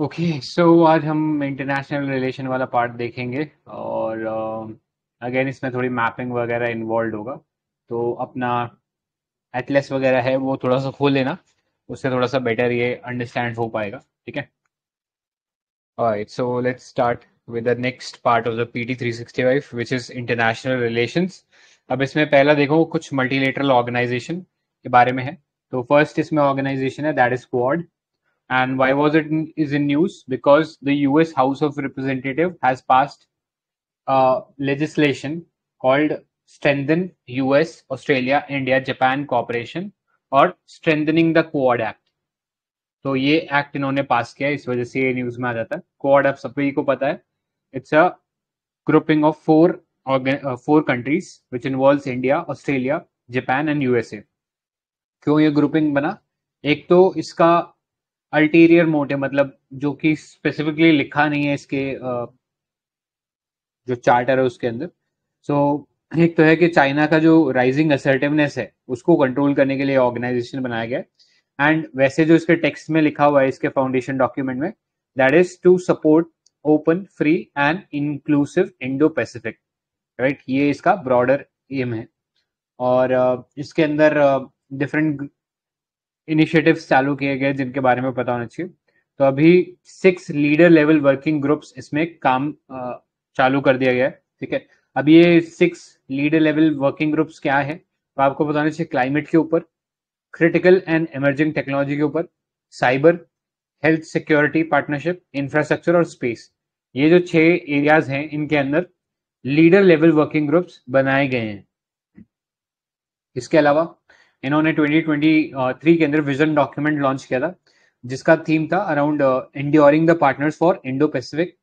Okay so आज हम international relation वाला पार्ट देखेंगे और अगेन इसमें थोड़ी मैपिंग वगैरह इन्वॉल्व होगा तो अपना एटलेस वगैरह है वो थोड़ा सा खोल लेना उससे थोड़ा सा बेटर ये अंडरस्टैंड हो पाएगा ठीक है alright so let's start with the next part of the PT 365 which is international relations अब इसमें पहला देखो कुछ मल्टीलेटरल ऑर्गेनाइजेशन के बारे में है तो फर्स्ट इसमें ऑर्गेनाइजेशन है that is quad and why was it in, is in news because the US House of Representative has passed uh, legislation called Strengthen US Australia India Japan Cooperation or Strengthening the Quad Act तो ये act इन्होंने पास किया इस वजह से ये news में आ जाता है कोऑड आप सभी को पता है it's a grouping of four organ- uh, four countries which involves India, Australia, Japan and USA. क्यों ये grouping बना एक तो इसका अल्टीरियर मोटिव मतलब जो कि स्पेसिफिकली लिखा नहीं है इसके जो चार्टर है उसके अंदर सो so, एक तो है कि चाइना का जो राइजिंग असर्टिवनेस है उसको कंट्रोल करने के लिए ऑर्गेनाइजेशन बनाया गया है एंड वैसे जो इसके टेक्स्ट में लिखा हुआ है इसके फाउंडेशन डॉक्यूमेंट में that is to support open free and inclusive Indo Pacific right ये इसका ब्रॉडर एम है और इसके अंदर डिफरेंट इनिशिएटिव चालू किए गए जिनके बारे में पता होना चाहिए तो अभी six leader level working groups इसमें काम चालू कर दिया गया है ठीक है अब ये six leader level working groups क्या है तो आपको बताना चाहिए क्लाइमेट के ऊपर क्रिटिकल एंड इमर्जिंग टेक्नोलॉजी के ऊपर cyber health security partnership infrastructure और स्पेस ये जो छह एरियाज हैं इनके अंदर लीडर लेवल वर्किंग ग्रुप्स बनाए गए हैं इसके अलावा इन्होंने 2023 uh, के अंदर विजन डॉक्यूमेंट लॉन्च किया था जिसका थीम था around enduring the partners for Indo Pacific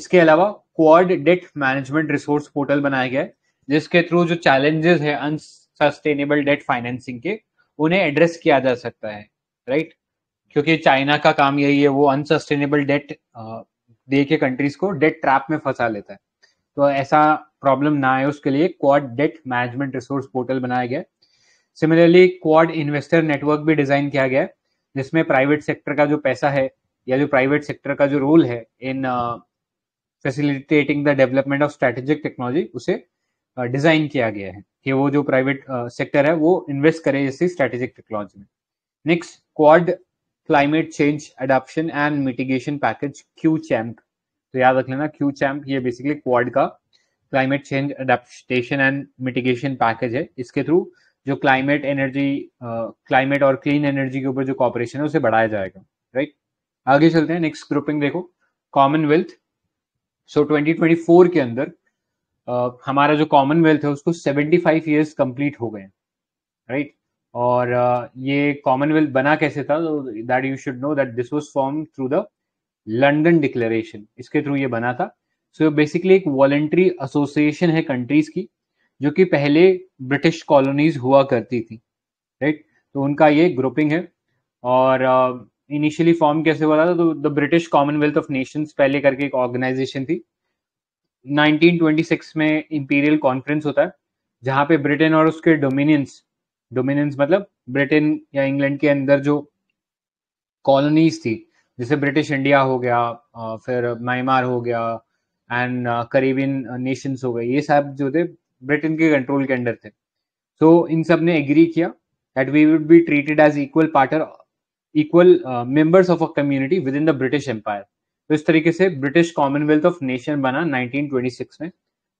इसके अलावा quad debt management resource portal बनाया गया है जिसके थ्रू जो चैलेंजेस है अनसस्टेनेबल डेट फाइनेंसिंग के उन्हें एड्रेस किया जा सकता है राइट क्योंकि चाइना का काम यही है वो अनसस्टेनेबल डेट uh, दे के कंट्रीज को डेट ट्रैप में फंसा लेता है तो ऐसा प्रॉब्लम ना आए उसके लिए quad debt management resource portal बनाया गया है सिमिलरली क्वाड इन्वेस्टर नेटवर्क भी डिजाइन किया गया है जिसमें प्राइवेट सेक्टर का जो पैसा है या जो प्राइवेट सेक्टर का जो रोल है in facilitating the development of strategic technology उसे डिजाइन uh, किया गया है कि वो जो प्राइवेट सेक्टर uh, है वो इन्वेस्ट करे इसी स्ट्रेटेजिक टेक्नोलॉजी में next quad climate change adaptation and mitigation package Q champ तो याद रख लेना क्यू चैम्प ये बेसिकली क्वाड का climate change adaptation and mitigation package है इसके थ्रू जो क्लाइमेट एनर्जी क्लाइमेट और क्लीन एनर्जी के ऊपर जो कॉपरेशन है उसे बढ़ाया जाएगा राइट आगे चलते हैं नेक्स्ट ग्रुपिंग देखो कॉमनवेल्थ सो 2024 के अंदर uh, हमारा जो कॉमनवेल्थ है उसको 75 फाइव ईयर्स कंप्लीट हो गए राइट right? और uh, ये कॉमनवेल्थ बना कैसे था that you should know that this was form through the London declaration इसके थ्रू ये बना था सो so, बेसिकली एक वॉलेंट्री एसोसिएशन है कंट्रीज की जो कि पहले ब्रिटिश कॉलोनीज हुआ करती थी राइट तो उनका ये ग्रुपिंग है और इनिशियली uh, फॉर्म कैसे हुआ था तो the British commonwealth of nations पहले करके एक ऑर्गेनाइजेशन थी 1926 में इंपीरियल कॉन्फ्रेंस होता है जहाँ पे ब्रिटेन और उसके डोमिनियंस डोमिनियंस मतलब ब्रिटेन या इंग्लैंड के अंदर जो कॉलोनीज थी जैसे ब्रिटिश इंडिया हो गया uh, फिर म्यांमार हो गया एंड करीबियन नेशंस हो गए ये सब जो थे ब्रिटेन के कंट्रोल के अंडर थे सो so, इन सब ने एग्री किया that we would be treated as equal partner equal members of a community within the British empire तो इस तरीके से ब्रिटिश कॉमनवेल्थ ऑफ नेशन बना 1926 में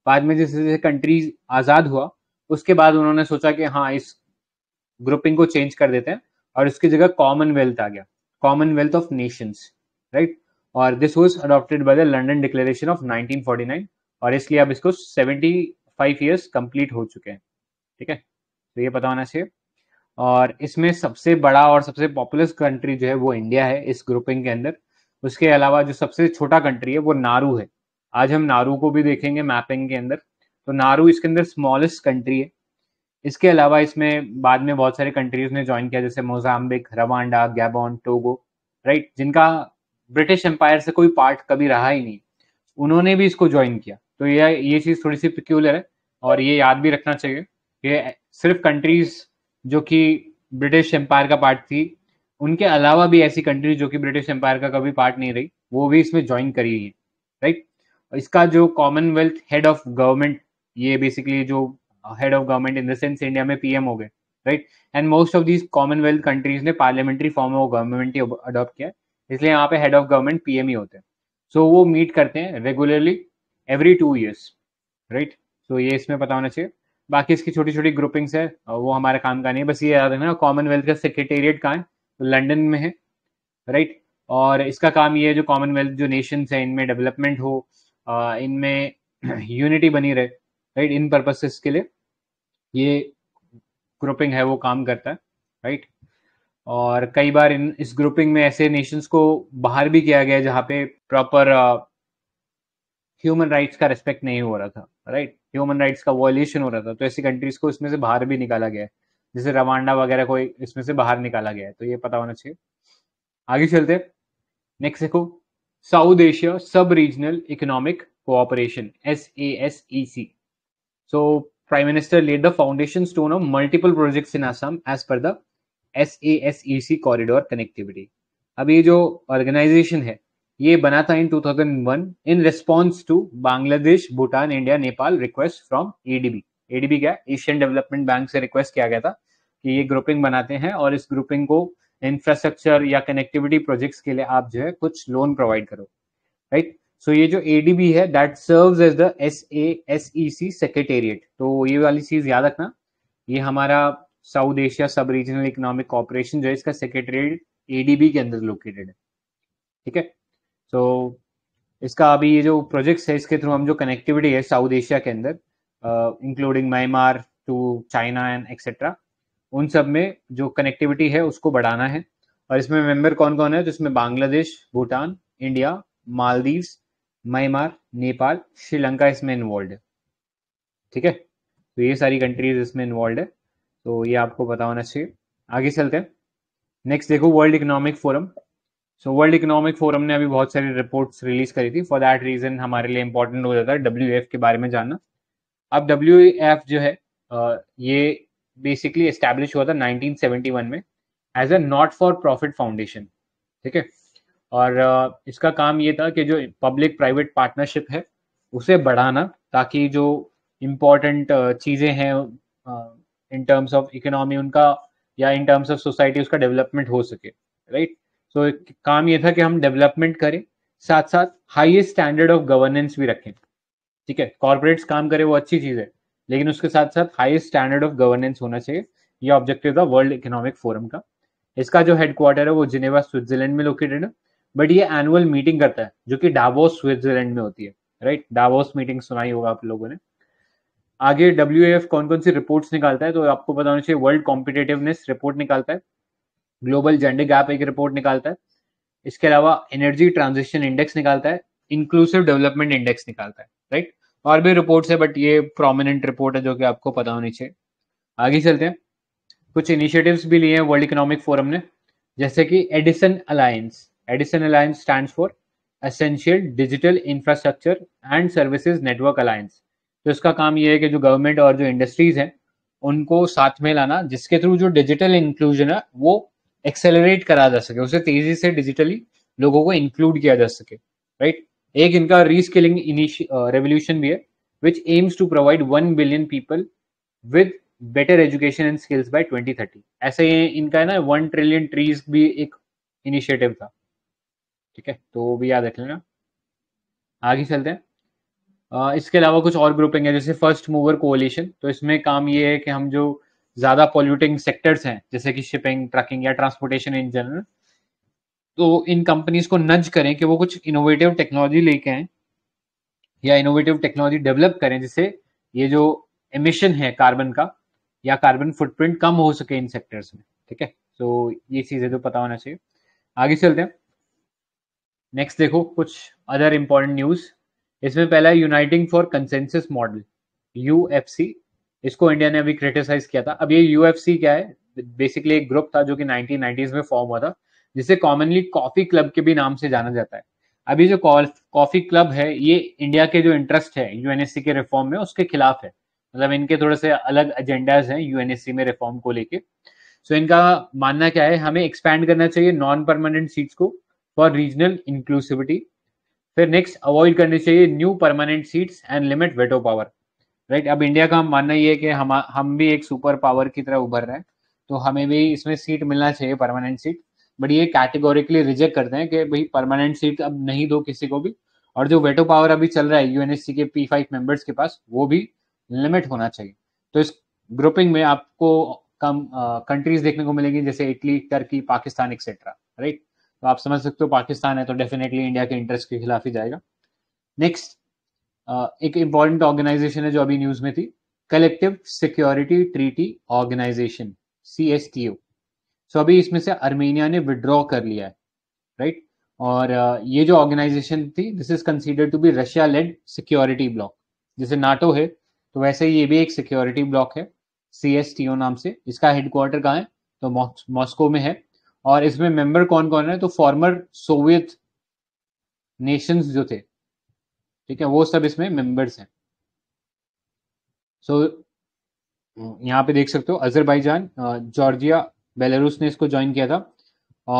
बाद में जैसे जैसे कंट्रीज आज़ाद हुआ उसके बाद उन्होंने सोचा कि हाँ इस ग्रुपिंग को चेंज कर देते हैं और उसकी जगह कॉमनवेल्थ आ गया कॉमनवेल्थ ऑफ नेशंस राइट और this was adopted by the London Declaration of 1949 और इसलिए अब इसको सेवेंटी फाइव ईयर्स कंप्लीट हो चुके हैं ठीक है तो ये पता होना चाहिए और इसमें सबसे बड़ा और सबसे पॉपुलर कंट्री जो है वो इंडिया है इस ग्रुपिंग के अंदर उसके अलावा जो सबसे छोटा कंट्री है वो नारू है आज हम नारू को भी देखेंगे मैपिंग के अंदर तो नारू इसके अंदर स्मॉलेस्ट कंट्री है इसके अलावा इसमें बाद में बहुत सारे कंट्रीज ने ज्वाइन किया जैसे Mozambique Rwanda Gabon Togo right जिनका ब्रिटिश एम्पायर से कोई पार्ट कभी रहा ही नहीं उन्होंने भी इसको ज्वाइन किया तो यह ये चीज़ थोड़ी सी पिक्यूलर है और ये याद भी रखना चाहिए कि सिर्फ कंट्रीज जो कि ब्रिटिश एम्पायर का पार्ट थी उनके अलावा भी ऐसी कंट्रीज जो कि ब्रिटिश एम्पायर का कभी पार्ट नहीं रही वो भी इसमें ज्वाइन करी है राइट इसका जो कॉमनवेल्थ हेड ऑफ गवर्नमेंट ये बेसिकली जो head of government in the sense India में पीएम हो गए right and most of these Commonwealth countries ने पार्लियामेंट्री फॉर्म ऑफ गवर्नमेंट ही अडॉप्ट किया इसलिए यहाँ पे हेड ऑफ गवर्नमेंट पीएम ही होते हैं सो so, वो मीट करते हैं regularly every two years right तो ये इसमें पता होना चाहिए बाकी इसकी छोटी छोटी ग्रुपिंग्स है वो हमारे काम का नहीं है बस ये याद रखना कॉमनवेल्थ का सेक्रेटेरिएट कहाँ है तो लंडन में है राइट और इसका काम ये है जो कॉमनवेल्थ जो नेशंस है इनमें डेवलपमेंट हो इनमें यूनिटी बनी रहे राइट इन पर्पसेस के लिए ये ग्रुपिंग है वो काम करता है राइट और कई बार इन इस ग्रुपिंग में ऐसे नेशंस को बाहर भी किया गया जहाँ पे प्रॉपर ह्यूमन राइट्स का रिस्पेक्ट नहीं हो रहा था राइट ह्यूमन राइट्स का वॉयलेशन हो रहा था तो ऐसी कंट्रीज को इसमें से बाहर भी निकाला गया है जैसे रवांडा वगैरह को इसमें से बाहर निकाला गया है तो ये पता होना चाहिए आगे चलते नेक्स्ट देखो South Asia sub regional economic cooperation S A S E C so prime minister laid the foundation stone of multiple projects in Assam as per the S A S E C corridor connectivity अब ये जो organisation है ये बना था in 2001 in response to Bangladesh Bhutan India Nepal request from ADB ADB क्या Asian Development Bank से request किया गया था कि ये ग्रुपिंग बनाते हैं और इस ग्रुपिंग को इंफ्रास्ट्रक्चर या कनेक्टिविटी प्रोजेक्ट्स के लिए आप जो है कुछ लोन प्रोवाइड करो राइट right? सो so ये जो एडीबी है that serve as the S A S E C secretariat तो ये वाली चीज याद रखना ये हमारा South Asia sub regional economic cooperation जो है इसका सेक्रेटेरिएट एडीबी के अंदर लोकेटेड है ठीक है सो so, इसका अभी ये जो प्रोजेक्ट्स है इसके थ्रू हम जो कनेक्टिविटी है साउथ एशिया के अंदर including Myanmar to China and etcetera उन सब में जो कनेक्टिविटी है उसको बढ़ाना है और इसमें मेंबर कौन कौन है जिसमें बांग्लादेश भूटान इंडिया मालदीव म्यांमार नेपाल श्रीलंका इसमें इन्वॉल्व है ठीक है तो ये सारी कंट्रीज इसमें इन्वॉल्व है तो ये आपको पता होना चाहिए आगे चलते हैं नेक्स्ट देखो World Economic Forum so World Economic Forum ने अभी बहुत सारी रिपोर्ट्स रिलीज करी थी फॉर दैट रीजन हमारे लिए इम्पोर्टेंट हो जाता है डब्ल्यू के बारे में जानना अब डब्ल्यू जो है ये बेसिकली एस्टेब्लिश हुआ था 1971 में as a not for profit foundation ठीक है और इसका काम ये था कि जो पब्लिक प्राइवेट पार्टनरशिप है उसे बढ़ाना ताकि जो इम्पोर्टेंट चीज़ें हैं इन टर्म्स ऑफ इकोनॉमी उनका या इन टर्म्स ऑफ सोसाइटी उसका डेवलपमेंट हो सके राइट सो so, काम ये था कि हम डेवलपमेंट करें साथ साथ हाईएस्ट स्टैंडर्ड ऑफ गवर्नेंस भी रखें ठीक है कॉर्पोरेट्स काम करें वो अच्छी चीज़ है लेकिन उसके साथ साथ हाईएस्ट स्टैंडर्ड ऑफ गवर्नेंस होना चाहिए ये ऑब्जेक्टिव था वर्ल्ड इकोनॉमिक फोरम का इसका जो हेडक्वार्टर है वो जिनेवा स्विट्जरलैंड में लोकेटेड है बट ये एनुअल मीटिंग करता है जो कि डावोस स्विट्जरलैंड में होती है राइट डावोस मीटिंग सुनाई होगा आप लोगों ने आगे डब्ल्यू कौन कौन सी रिपोर्ट्स निकालता है तो आपको पता होना चाहिए वर्ल्ड कॉम्पिटेटिवनेस रिपोर्ट निकालता है ग्लोबल जेंडर गैप एक रिपोर्ट निकालता है इसके अलावा एनर्जी ट्रांजिशन इंडेक्स निकालता है इंक्लूसिव डेवलपमेंट इंडेक्स निकालता है राइट और भी रिपोर्ट्स है बट ये प्रोमिनेंट रिपोर्ट है जो कि आपको पता होनी चाहिए आगे चलते हैं कुछ इनिशिएटिव्स भी लिए हैं वर्ल्ड इकोनॉमिक फोरम ने जैसे कि Edison Alliance Edison Alliance stand for essential digital infrastructure and services network alliance तो इसका काम ये है कि जो गवर्नमेंट और जो इंडस्ट्रीज हैं उनको साथ में लाना जिसके थ्रू जो डिजिटल इंक्लूजन है वो एक्सेलरेट करा जा सके उसे तेजी से डिजिटली लोगों को इंक्लूड किया जा सके राइट एक इनका रीस्किलिंग रेवोल्यूशन uh, भी है which aims to provide one billion people with better education and skills by 2030 ऐसे ही इनका है ना वन ट्रिलियन ट्रीज भी एक इनिशिएटिव था ठीक है तो वो भी याद रख लेना आगे चलते हैं uh, इसके अलावा कुछ और ग्रुपिंग है जैसे फर्स्ट मूवर कोलिशन तो इसमें काम ये है कि हम जो ज्यादा पॉल्यूटिंग सेक्टर्स हैं जैसे कि शिपिंग ट्रकिंग या ट्रांसपोर्टेशन इन जनरल तो इन कंपनीज को नज करें कि वो कुछ इनोवेटिव टेक्नोलॉजी लेके आए या इनोवेटिव टेक्नोलॉजी डेवलप करें जिससे ये जो एमिशन है कार्बन का या कार्बन फुटप्रिंट कम हो सके इन सेक्टर्स में ठीक है तो ये चीजें तो पता होना चाहिए आगे चलते हैं नेक्स्ट देखो कुछ अदर इंपॉर्टेंट न्यूज इसमें पहला यूनाइटिंग फॉर कंसेंसस मॉडल यू इसको इंडिया ने अभी क्रिटिसाइज किया था अब ये यूएफसी क्या है बेसिकली एक ग्रुप था जो कि नाइनटीन में फॉर्म हुआ था जिसे कॉमनली कॉफी क्लब के भी नाम से जाना जाता है अभी जो कॉफी क्लब है ये इंडिया के जो इंटरेस्ट है यूएनएससी के रिफॉर्म में उसके खिलाफ है मतलब इनके थोड़े से अलग एजेंडाज हैं यूएनएससी में रिफॉर्म को लेके सो so, इनका मानना क्या है हमें एक्सपैंड करना चाहिए नॉन परमानेंट सीट्स को फॉर रीजनल इंक्लूसिविटी फिर नेक्स्ट अवॉइड करनी चाहिए new permanent seats and limit veto power right अब इंडिया का मानना ये है कि हम हम भी एक सुपर पावर की तरह उभर रहे हैं तो हमें भी इसमें सीट मिलना चाहिए परमानेंट सीट बट ये कैटेगोरिकली रिजेक्ट करते हैं कि भाई परमानेंट सीट अब नहीं दो किसी को भी और जो वेटो पावर अभी चल रहा है यूएनएससी के पी फाइव मेंबर्स के पास वो भी लिमिट होना चाहिए तो इस ग्रुपिंग में आपको कम कंट्रीज देखने को मिलेंगी जैसे Italy Turkey Pakistan etcetera right तो आप समझ सकते हो पाकिस्तान है तो डेफिनेटली इंडिया के इंटरेस्ट के खिलाफ ही जाएगा नेक्स्ट एक इम्पॉर्टेंट ऑर्गेनाइजेशन है जो अभी न्यूज में थी Collective Security Treaty Organisation C S T O so अभी इसमें से अर्मेनिया ने विड्रॉ कर लिया है राइट right? और ये जो ऑर्गेनाइजेशन थी this is consider to be Russia led security bloc जैसे नाटो है तो वैसे ये भी एक सिक्योरिटी ब्लॉक है सी एस टी ओ नाम से इसका हेडक्वार्टर कहाँ है तो मॉस्को में है और इसमें मेंबर कौन कौन है तो फॉर्मर सोवियत नेशंस जो थे ठीक है वो सब इसमें मेंबर्स हैं सो so, यहाँ पे देख सकते हो अजरबैजान जॉर्जिया बेलारूस ने इसको ज्वाइन किया था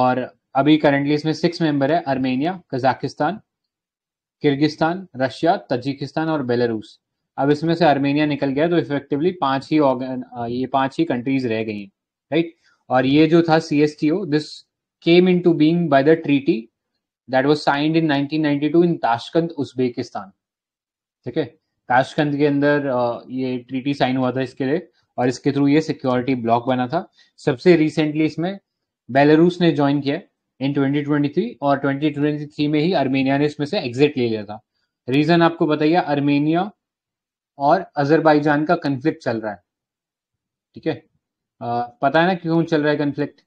और अभी करेंटली इसमें सिक्स मेंबर है Armenia Kazakhstan Kyrgyzstan Russia Tajikistan और बेलारूस अब इसमें से अर्मेनिया निकल गया तो इफेक्टिवली पांच ही ऑर्गन ये पांच ही कंट्रीज रह गई हैं राइट और ये जो था C S T O this came into being by the treaty that was signed in 1992 in Tashkent Uzbekistan ठीक है ताशकंद के अंदर ये ट्रीटी साइन हुआ था इसके लिए और इसके थ्रू ये सिक्योरिटी ब्लॉक बना था सबसे रिसेंटली इसमें बेलारूस ने ज्वाइन किया इन 2023 और 2023 में ही आर्मेनिया ने इसमें से एग्जिट ले लिया था रीजन आपको बताइए आर्मेनिया और अजरबैजान का कन्फ्लिक्ट चल रहा है ठीक है पता है ना क्यों चल रहा है कन्फ्लिक्ट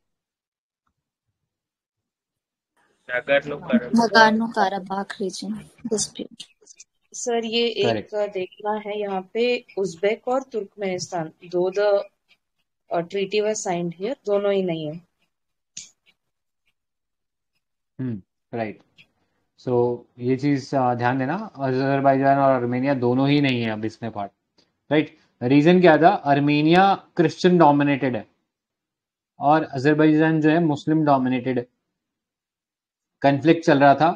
Nagorno-Karabakh region सर ये एक देखना है यहाँ पे उज्बेक और तुर्कमेनिस्तान दो the treaty were signed here दोनों ही नहीं है हम्म राइट सो ये चीज ध्यान देना अजरबैजान और अर्मेनिया दोनों ही नहीं है अब इसमें पार्ट राइट रीजन क्या था अर्मेनिया क्रिश्चियन डोमिनेटेड है और अजरबैजान जो है मुस्लिम डोमिनेटेड है कन्फ्लिक्ट चल रहा था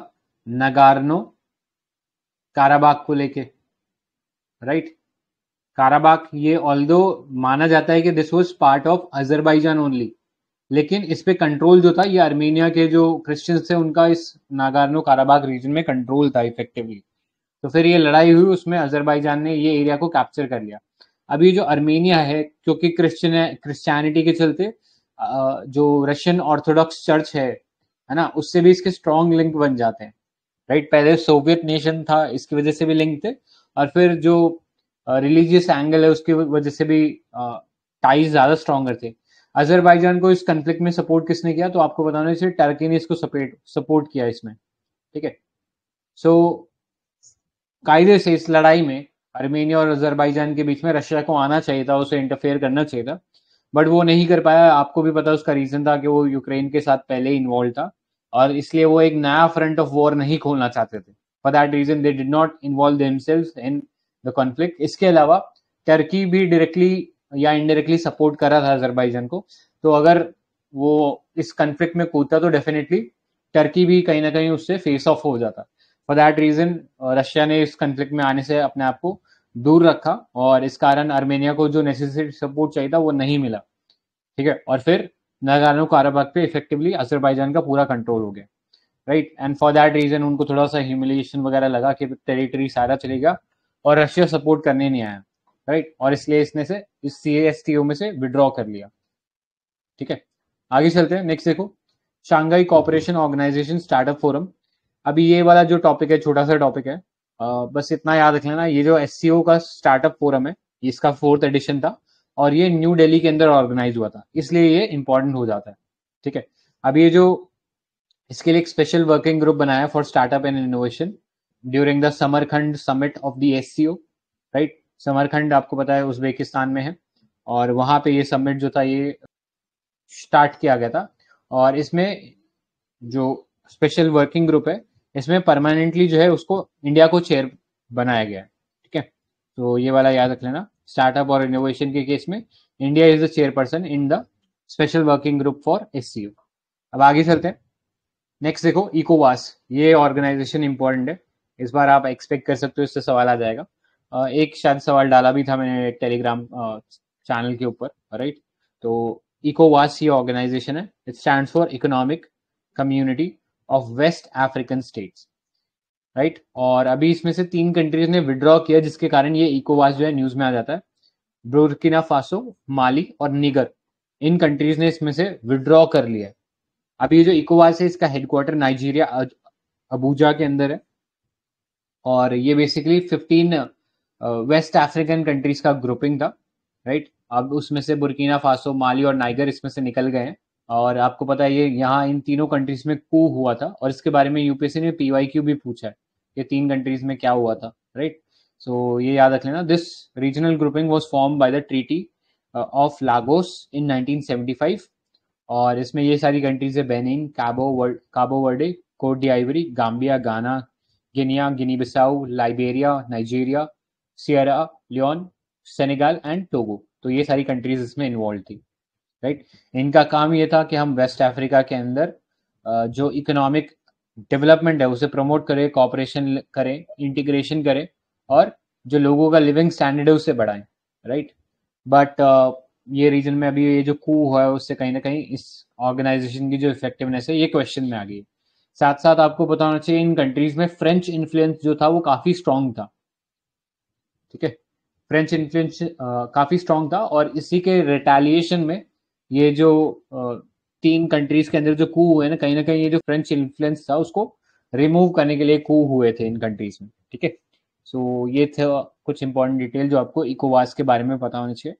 नगारनो काराबाग को लेके राइट काराबाग ये ऑल माना जाता है कि this was part of Azerbaijan only लेकिन इस पे कंट्रोल जो था ये आर्मेनिया के जो क्रिश्चियंस थे उनका इस नागारनो काराबाग रीजन में कंट्रोल था इफेक्टिवली तो फिर ये लड़ाई हुई उसमें अजरबैजान ने ये एरिया को कैप्चर कर लिया अभी जो अर्मेनिया है क्योंकि क्रिश्चियन क्रिश्चियनिटी के चलते जो रशियन ऑर्थोडॉक्स चर्च है है ना उससे भी इसके स्ट्रॉन्ग लिंक बन जाते हैं राइट पहले सोवियत नेशन था इसकी वजह से भी लिंक थे और फिर जो रिलीजियस एंगल है उसकी वजह से भी टाइज ज्यादा स्ट्रॉन्गर थे अजरबैजान को इस कंफ्लिक्ट में सपोर्ट किसने किया तो आपको बताना चाहिए टर्की ने इसको सपोर्ट सपोर्ट किया इसमें ठीक है सो कायदे से इस लड़ाई में अर्मेनिया और अजरबैजान के बीच में रशिया को आना चाहिए था उसे इंटरफेयर करना चाहिए था बट वो नहीं कर पाया आपको भी पता उसका रीजन था कि वो यूक्रेन के साथ पहले इन्वॉल्व था और इसलिए वो एक नया फ्रंट ऑफ वॉर नहीं खोलना चाहते थे for that region they did not involve themselves in the conflict इसके अलावा टर्की भी डायरेक्टली या इनडायरेक्टली सपोर्ट कर रहा था अजरबाइजन को तो अगर वो इस कॉन्फ्लिक्ट में कूदता तो डेफिनेटली टर्की भी कहीं ना कहीं उससे फेस ऑफ हो जाता फॉर दैट रीजन रशिया ने इस कॉन्फ्लिक्ट में आने से अपने आप को दूर रखा और इस कारण आर्मेनिया को जो नेसेसरी सपोर्ट चाहिए था वो नहीं मिला ठीक है और फिर नगानो काराबाग पे इफेक्टिवली अजरबैजान का पूरा कंट्रोल हो गया right and for that region उनको थोड़ा सा ह्यूमिलेशन वगैरह लगा कि टेरिटरी सारा चलेगा और रशिया सपोर्ट करने नहीं आया राइट और इसलिए इसने से इस सी एस में से विड्रॉ कर लिया ठीक है आगे चलते हैं नेक्स्ट देखो Shanghai Cooperation Organisation startup forum अभी ये वाला जो टॉपिक है छोटा सा टॉपिक है आ, बस इतना याद रख लेना ये जो एस का स्टार्टअप फोरम है इसका फोर्थ एडिशन था और ये न्यू दिल्ली के अंदर ऑर्गेनाइज हुआ था इसलिए ये इंपॉर्टेंट हो जाता है ठीक है अब ये जो इसके लिए एक स्पेशल वर्किंग ग्रुप बनाया for startup and innovation during the Samarkand summit of the S right Samarkand आपको पता है उज्बेकिस्तान में है और वहां पे ये समिट जो था ये स्टार्ट किया गया था और इसमें जो स्पेशल वर्किंग ग्रुप है इसमें परमानेंटली जो है उसको इंडिया को चेयर बनाया गया है ठीक है तो ये वाला याद रख लेना स्टार्टअप और इनोवेशन के केस में India is the chairperson in the special working group for S अब आगे चलते हैं नेक्स्ट देखो इकोवास ये ऑर्गेनाइजेशन इंपॉर्टेंट है इस बार आप एक्सपेक्ट कर सकते हो इससे सवाल आ जाएगा एक शायद सवाल डाला भी था मैंने टेलीग्राम चैनल के ऊपर राइट तो इकोवास ये ऑर्गेनाइजेशन है it stand for Economic Community of West African States right और अभी इसमें से तीन कंट्रीज ने विड्रॉ किया जिसके कारण ये इकोवास जो है न्यूज में आ जाता है ब्रोकिना फासो माली और निगर इन कंट्रीज ने इसमें से विड्रॉ कर लिया अब ये जो इकोवास है इसका हेडक्वार्टर नाइजीरिया अबूजा के अंदर है और ये basically fifteen West African countries का ग्रुपिंग था राइट अब उसमें से बुरकीना फासो माली और नाइगर इसमें से निकल गए हैं और आपको पता है ये यहाँ इन तीनों कंट्रीज में कू हुआ था और इसके बारे में यूपीएससी ने पीवाईक्यू भी पूछा है ये तीन कंट्रीज में क्या हुआ था राइट right? सो so, ये याद रख लेना this regional grouping was form by the treaty of Lagos in 1975 और इसमें ये सारी कंट्रीज है Benin Cabo Verde Cabo Verde Cote d'Ivoire Gambia Ghana Guinea Guinea Bissau Liberia Nigeria Sierra Leone Senegal and Togo तो ये सारी countries इसमें involve थी राइट right? इनका काम ये था कि हम वेस्ट अफ्रीका के अंदर uh, जो इकोनॉमिक डेवलपमेंट है उसे प्रमोट करें कॉपरेशन करें इंटीग्रेशन करें और जो लोगों का लिविंग स्टैंडर्ड है उसे बढ़ाएं राइट बट uh, ये रीजन में अभी ये जो कू है उससे कहीं ना कहीं इस ऑर्गेनाइजेशन की जो इफेक्टिवनेस है ये क्वेश्चन में आ गई साथ साथ आपको पता होना चाहिए इन कंट्रीज में फ्रेंच इन्फ्लुएंस जो था वो काफी स्ट्रांग था ठीक है फ्रेंच इन्फ्लुएंस uh, काफी स्ट्रांग था और इसी के रिटेलिएशन में ये जो uh, तीन कंट्रीज के अंदर जो कू हुए ना कहीं ना कहीं ये जो फ्रेंच इन्फ्लुएंस था उसको रिमूव करने के लिए कू हुए थे इन कंट्रीज में ठीक है सो ये थे कुछ इंपॉर्टेंट डिटेल जो आपको इकोवास के बारे में पता होना चाहिए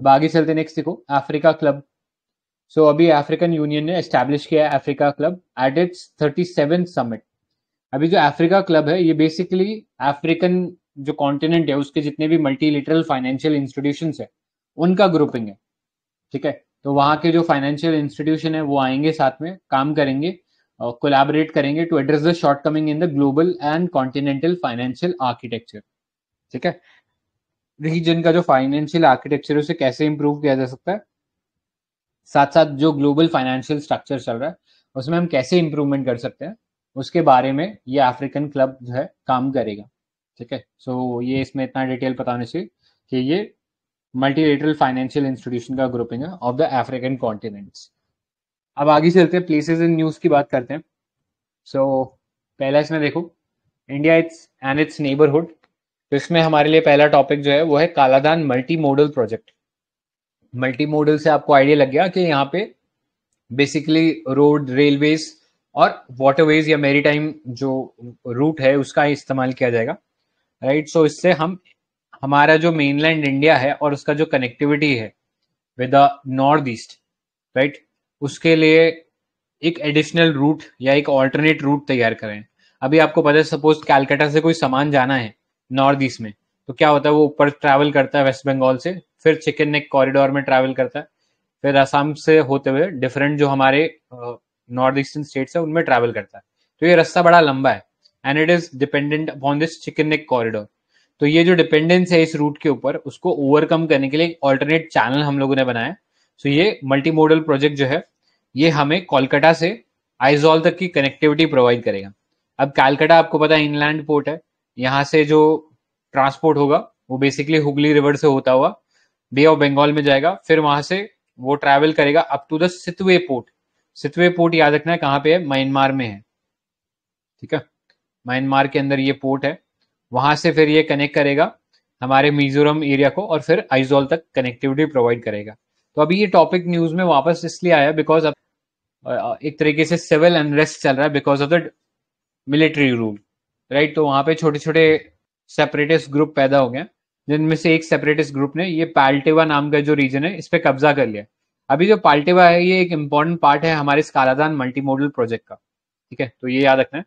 अब आगे चलते नेक्स्ट देखो अफ्रीका क्लब सो so, अभी अफ्रीकन यूनियन ने एस्टेब्लिश किया है Africa club at its thirty seven summit अभी जो अफ्रीका क्लब है ये बेसिकली अफ्रीकन जो कॉन्टिनेंट है उसके जितने भी मल्टीलिटरल फाइनेंशियल इंस्टीट्यूशन है उनका ग्रुपिंग है ठीक है तो वहां के जो फाइनेंशियल इंस्टीट्यूशन है वो आएंगे साथ में काम करेंगे और कोलैबोरेट करेंगे to address the shortcoming in the global and continental financial architecture ठीक है रीजन का जो फाइनेंशियल आर्किटेक्चर है उसे कैसे इंप्रूव किया जा सकता है साथ साथ जो ग्लोबल फाइनेंशियल स्ट्रक्चर चल रहा है उसमें हम कैसे इंप्रूवमेंट कर सकते हैं उसके बारे में ये अफ्रीकन क्लब जो है काम करेगा ठीक है सो so, ये इसमें इतना डिटेल बताने से चाहिए कि ये मल्टीलेटरल फाइनेंशियल इंस्टीट्यूशन का ग्रुपिंग है ऑफ द अफ्रीकन कॉन्टिनेंट्स अब आगे चलते हैं प्लेसेस इन न्यूज़ की बात करते हैं सो so, पहला इसमें देखो India its and its neighbourhood तो इसमें हमारे लिए पहला टॉपिक जो है वो है Kaladan multi modal project multi modal से आपको आइडिया लग गया कि यहाँ पे बेसिकली रोड रेलवेज और वाटरवेज या मेरी जो रूट है उसका इस्तेमाल किया जाएगा राइट right? सो so, इससे हम हमारा जो मेनलैंड इंडिया है और उसका जो कनेक्टिविटी है with the North East right उसके लिए एक एडिशनल रूट या एक ऑल्टरनेट रूट तैयार करें अभी आपको पता है सपोज कैलकाटा से कोई सामान जाना है नॉर्थ ईस्ट में तो क्या होता है वो ऊपर ट्रैवल करता है वेस्ट बंगाल से फिर चिकन नेक कॉरिडोर में ट्रैवल करता है फिर आसाम से होते हुए डिफरेंट जो हमारे नॉर्थ ईस्टर्न स्टेट्स है उनमें ट्रैवल करता है तो ये रास्ता बड़ा लंबा है and it is dependent upon this chicken neck corridor तो ये जो डिपेंडेंस है इस रूट के ऊपर उसको ओवरकम करने के लिए ऑल्टरनेट चैनल हम लोगों ने बनाया सो ये मल्टी मॉडल प्रोजेक्ट जो है ये हमें कोलकाता से आइजॉल तक की कनेक्टिविटी प्रोवाइड करेगा अब कैलकाटा आपको पता है इनलैंड पोर्ट है यहाँ से जो ट्रांसपोर्ट होगा वो बेसिकली हुगली रिवर से होता हुआ बे ऑफ बंगाल में जाएगा फिर वहां से वो ट्रैवल करेगा up to the Sittwe port Sittwe port याद रखना है कहाँ पे है म्यांमार में है ठीक है म्यांमार के अंदर ये पोर्ट है वहां से फिर ये कनेक्ट करेगा हमारे मिजोरम एरिया को और फिर आइजोल तक कनेक्टिविटी प्रोवाइड करेगा तो अभी ये टॉपिक न्यूज में वापस इसलिए आया बिकॉज अब एक तरीके से सिविल अनरेस्ट चल रहा है because of the military rule right तो वहां पे छोटे छोटे सेपरेटिस्ट ग्रुप पैदा हो गए जिनमें से एक सेपरेटिस्ट ग्रुप ने ये पाल्टेवा नाम का जो रीजन है इस पर कब्जा कर लिया अभी जो पाल्टेवा है ये एक इम्पोर्टेंट पार्ट है हमारे कालादान मल्टी मॉडल प्रोजेक्ट का ठीक है तो ये याद रखना है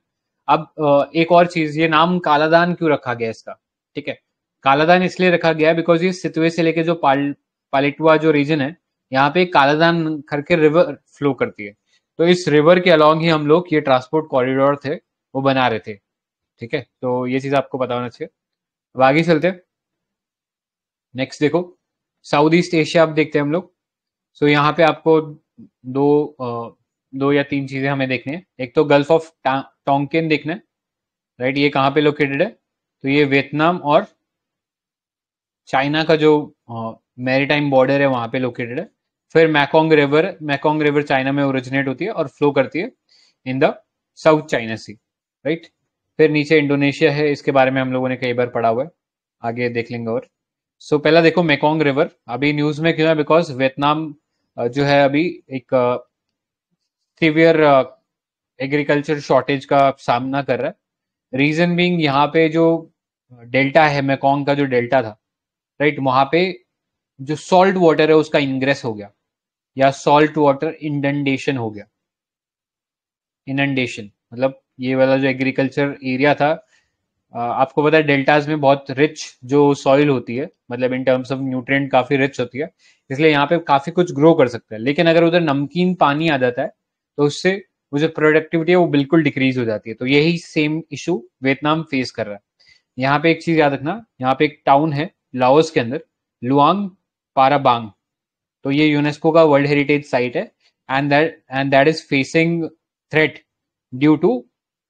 अब एक और चीज ये नाम कालादान क्यों रखा गया इसका ठीक है कालादान इसलिए रखा गया बिकॉज ये सितवे से लेके जो पाल पालिटुआ जो रीजन है यहाँ पे कालादान करके रिवर फ्लो करती है तो इस रिवर के अलॉन्ग ही हम लोग ये ट्रांसपोर्ट कॉरिडोर थे वो बना रहे थे ठीक है तो ये चीज आपको पता होना चाहिए अब आगे चलते नेक्स्ट देखो साउथ ईस्ट एशिया आप देखते हैं हम लोग सो so, यहाँ पे आपको दो दो या तीन चीजें हमें देखने हैं एक तो गल्फ ऑफ टोंकेन देखना है राइट ये कहाँ पे लोकेटेड है तो ये वियतनाम और चाइना का जो मैरीटाइम बॉर्डर है वहां पे लोकेटेड है फिर Mekong river Mekong river China में ओरिजिनेट होती है और फ्लो करती है in the South China Sea right फिर नीचे इंडोनेशिया है इसके बारे में हम लोगों ने कई बार पढ़ा हुआ है आगे देख लेंगे और सो so, पहला देखो मेकोंग रिवर अभी न्यूज में क्यों है बिकॉज वियतनाम जो है अभी एक सीवियर एग्रीकल्चर शॉर्टेज का सामना कर रहा है रीजन बींग यहाँ पे जो डेल्टा है मेकोंग का जो डेल्टा था राइट वहां पे जो सॉल्ट वाटर है उसका इंग्रेस हो गया या सॉल्ट वाटर इंडेशन हो गया इनडेशन मतलब ये वाला जो एग्रीकल्चर एरिया था आपको पता है डेल्टाज में बहुत रिच जो सॉइल होती है मतलब इन टर्म्स ऑफ न्यूट्रिएंट काफी रिच होती है इसलिए यहाँ पे काफी कुछ ग्रो कर सकता है लेकिन अगर उधर नमकीन पानी आ जाता है तो उससे वो जो प्रोडक्टिविटी है वो बिल्कुल डिक्रीज हो जाती है तो यही सेम इशू वियतनाम फेस कर रहा है यहाँ पे एक चीज याद रखना यहाँ पे एक टाउन है लाओस के अंदर लुआंग पाराबांग तो ये यूनेस्को का वर्ल्ड हेरिटेज साइट है and that and that is facing threat due to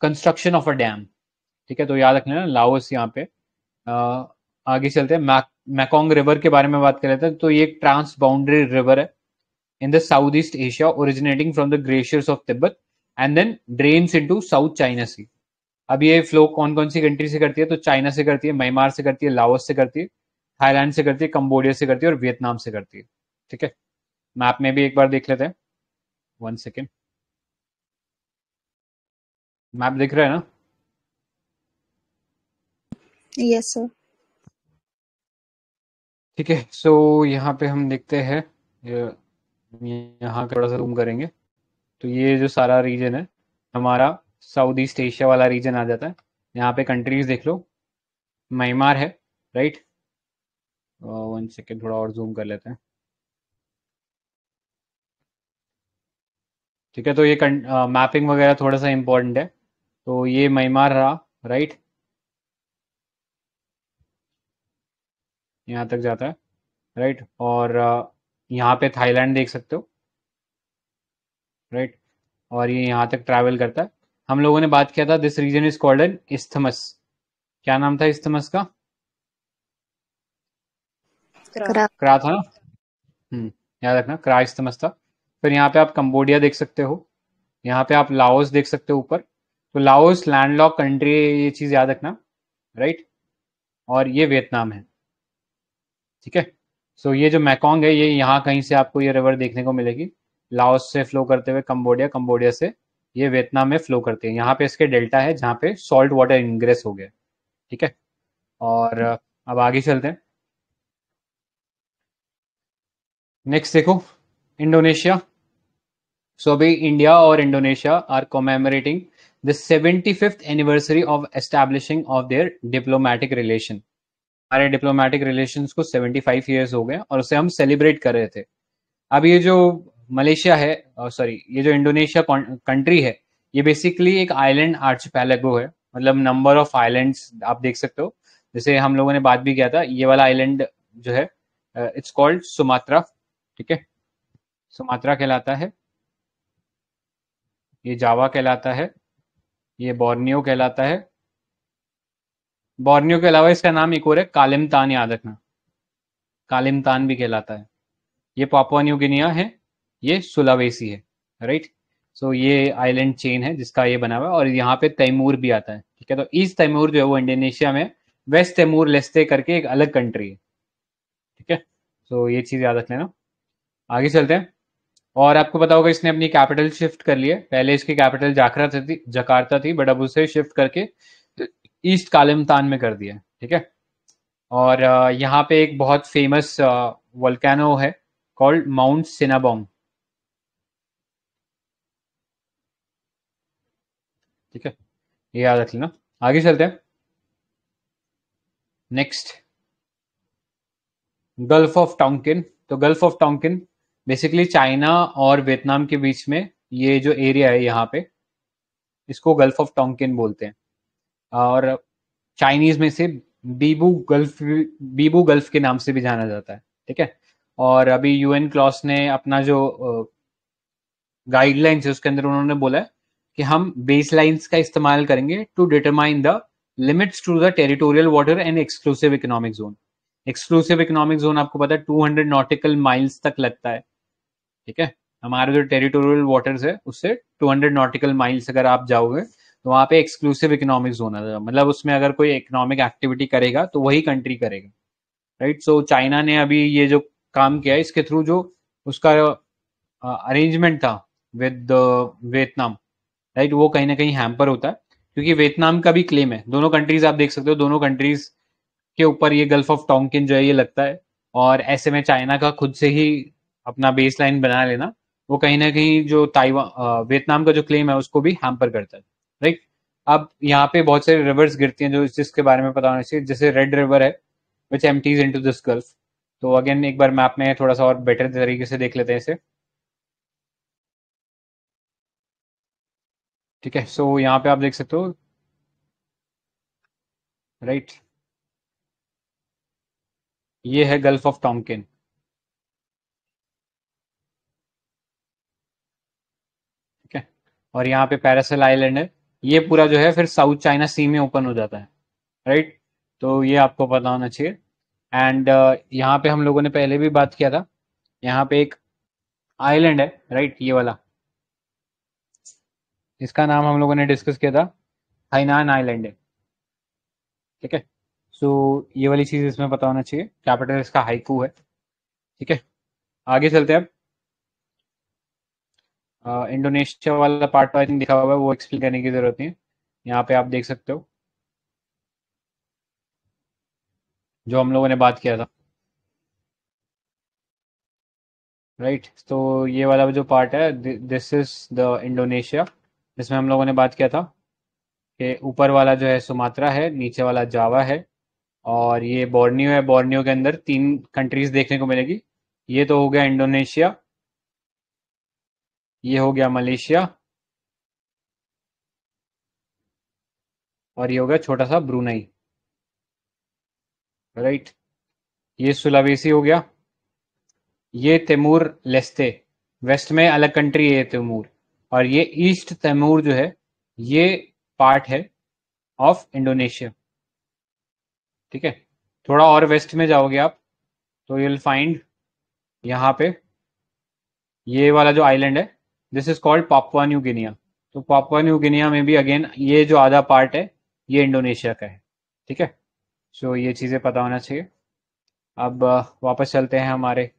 construction of a dam ठीक है तो याद रखना लाओस यहाँ पे आ, आगे चलते हैं मैकोंग रिवर के बारे में बात कर रहे थे तो ये एक ट्रांस बाउंड्री रिवर है in the South East Asia originating from the glaciers of Tibet and then drains into South China Sea अब ये फ्लो कौन कौन सी कंट्री से करती है तो चाइना से करती है म्यांमार से करती है लाओस से करती है थाईलैंड से करती है कंबोडिया से करती है और वियतनाम से करती है ठीक है मैप में भी एक बार देख लेते हैं वन सेकेंड मैप दिख रहा है ना यस सर ठीक है सो यहाँ पे हम देखते हैं यहाँ थोड़ा सा रूम करेंगे तो ये जो सारा रीजन है हमारा साउथ ईस्ट एशिया वाला रीजन आ जाता है यहाँ पे कंट्रीज देख लो म्यांमार है राइट वन सेकेंड थोड़ा और जूम कर लेते हैं ठीक है तो ये मैपिंग uh, वगैरह थोड़ा सा इम्पोर्टेंट है तो ये म्यांमार रहा राइट यहाँ तक जाता है राइट और uh, यहाँ पे थाईलैंड देख सकते हो राइट और ये यहाँ तक ट्रैवल करता है हम लोगों ने बात किया था this region is called an isthmus क्या नाम था इस्थमस का क्रा था ना हम्म याद रखना क्रा इस्थमस था फिर यहाँ पे आप कंबोडिया देख सकते हो यहाँ पे आप लाओस देख सकते हो ऊपर तो लाओस लैंडलॉक कंट्री ये चीज याद रखना राइट और ये वियतनाम है ठीक है सो ये जो मैकोंग है ये यहाँ कहीं से आपको ये रिवर देखने को मिलेगी लाओस से फ्लो करते हुए कम्बोडिया कम्बोडिया से ये वियतनाम में फ्लो करते हैं यहाँ पे इसके डेल्टा है जहाँ पे सॉल्ट वाटर इंग्रेस हो गया ठीक है और अब आगे चलते हैं नेक्स्ट देखो इंडोनेशिया सो अभी इंडिया और Indonesia are commemorating the seventy fifth anniversary of establishing of their diplomatic relation हमारे डिप्लोमेटिक रिलेशन को सेवेंटी फाइव ईयर्स हो गए और उसे हम सेलिब्रेट कर रहे थे अब ये जो मलेशिया है सॉरी ये जो इंडोनेशिया कंट्री है ये बेसिकली एक आइलैंड आर्चपैलेगो है मतलब नंबर ऑफ आइलैंड्स आप देख सकते हो जैसे हम लोगों ने बात भी किया था ये वाला आइलैंड जो है इट्स कॉल्ड सुमात्रा ठीक है सुमात्रा कहलाता है ये जावा कहलाता है ये बोर्नियो कहलाता है बोर्नियो के अलावा इसका नाम एक और है कालिमतान याद रखना कालिमतान भी कहलाता है ये पापुआ न्यू गिनिया है ये सुलावेसी है राइट सो ये आइलैंड चेन है जिसका ये बना हुआ है और यहाँ पे तैमूर भी आता है ठीक है तो ईस्ट तैमूर जो है वो इंडोनेशिया में वेस्ट तैमूर लेस्ते करके एक अलग कंट्री है ठीक है सो ये चीज़ याद रख लेना आगे चलते हैं और आपको पता होगा इसने अपनी कैपिटल शिफ्ट कर लिया पहले इसकी कैपिटल जाकरा थी जकार्ता थी बट अब उसे शिफ्ट करके ईस्ट कालिमतान में कर दिया ठीक है और यहाँ पे एक बहुत फेमस वल्कैनो है कॉल्ड माउंट सिनाबोंग ठीक है ये याद रख लेना आगे चलते हैं नेक्स्ट गल्फ ऑफ टोंकिन तो Gulf of Tonkin basically China और वियतनाम के बीच में ये जो एरिया है यहाँ पे इसको गल्फ ऑफ टोंकिन बोलते हैं और चाइनीज में से बीबू गल्फ बीबू गल्फ के नाम से भी जाना जाता है ठीक है और अभी यूएन क्लॉस ने अपना जो गाइडलाइंस है उसके अंदर उन्होंने बोला है कि हम बेस लाइन्स का इस्तेमाल करेंगे to determine the limits to the territorial water and exclusive economic zone exclusive economic zone आपको पता है हंड्रेड नॉटिकल माइल्स तक लगता है ठीक है हमारे जो टेरिटोरियल वाटर्स है उससे हंड्रेड नॉटिकल माइल्स अगर आप जाओगे तो वहाँ पे एक्सक्लूसिव इकोनॉमिक जोन आता मतलब उसमें अगर कोई इकोनॉमिक एक्टिविटी करेगा तो वही कंट्री करेगा राइट सो चाइना ने अभी ये जो काम किया इसके थ्रू जो उसका अरेंजमेंट था विद वियतनाम uh, राइट वो कहीं ना कहीं हैम्पर होता है क्योंकि वियतनाम का भी क्लेम है दोनों कंट्रीज आप देख सकते हो दोनों कंट्रीज के ऊपर ये गल्फ ऑफ टोंकिन जो है ये लगता है और ऐसे में चाइना का खुद से ही अपना बेस लाइन बना लेना वो कहीं ना कहीं जो ताइवान वियतनाम का जो क्लेम है उसको भी हैम्पर करता है राइट अब यहाँ पे बहुत सारे रिवर्स गिरती हैं जो जिसके बारे में पता होना चाहिए जैसे रेड रिवर है which empties in this gulf तो अगेन एक बार मैप में थोड़ा सा और बेटर तरीके से देख लेते हैं इसे ठीक है सो यहाँ पे आप देख सकते हो राइट ये है गल्फ ऑफ टॉमकिन ठीक है और यहाँ पे पैरासल आइलैंड है ये पूरा जो है फिर साउथ चाइना सी में ओपन हो जाता है राइट तो ये आपको पता होना चाहिए एंड uh, यहाँ पे हम लोगों ने पहले भी बात किया था यहाँ पे एक आइलैंड है राइट ये वाला इसका नाम हम लोगों ने डिस्कस किया था हाइनान आइलैंड है ठीक है सो so, ये वाली चीज इसमें पता होना चाहिए कैपिटल इसका हाइकू है ठीक है आगे चलते हैं अब इंडोनेशिया वाला पार्ट आई थिंक दिखा हुआ है वो एक्सप्लेन करने की जरूरत नहीं है यहाँ पे आप देख सकते हो जो हम लोगों ने बात किया था राइट right? तो ये वाला जो पार्ट है दिस इज द इंडोनेशिया जिसमें हम लोगों ने बात किया था कि ऊपर वाला जो है सुमात्रा है नीचे वाला जावा है और ये बोर्नियो है बोर्नियो के अंदर तीन कंट्रीज देखने को मिलेगी ये तो हो गया इंडोनेशिया ये हो गया मलेशिया और ये हो गया छोटा सा ब्रुनई राइट ये सुलावेसी हो गया ये तेमूर लेस्ते वेस्ट में अलग कंट्री है तेमूर और ये ईस्ट तैमूर जो है ये पार्ट है ऑफ इंडोनेशिया ठीक है थोड़ा और वेस्ट में जाओगे आप तो यू विल फाइंड यहाँ पे ये वाला जो आइलैंड है this is called Papua New Guinea तो पापुआ न्यू गिनिया में भी अगेन ये जो आधा पार्ट है ये इंडोनेशिया का है ठीक है सो ये चीज़ें पता होना चाहिए अब uh, वापस चलते हैं हमारे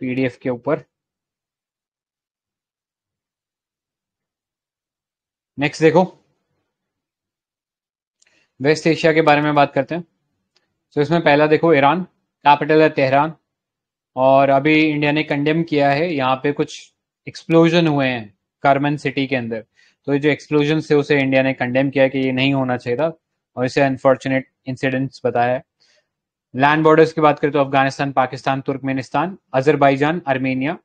पीडीएफ के ऊपर नेक्स्ट देखो वेस्ट एशिया के बारे में बात करते हैं तो so, इसमें पहला देखो ईरान कैपिटल है तेहरान और अभी इंडिया ने कंडेम किया है यहाँ पे कुछ एक्सप्लोजन हुए हैं कार्मन सिटी के अंदर तो जो एक्सप्लोजन से उसे इंडिया ने कंडेम किया कि ये नहीं होना चाहिए था और इसे अनफॉर्चुनेट इंसिडेंट्स बताया है लैंड बॉर्डर्स की बात करें तो Afghanistan Pakistan Turkmenistan Azerbaijan Armenia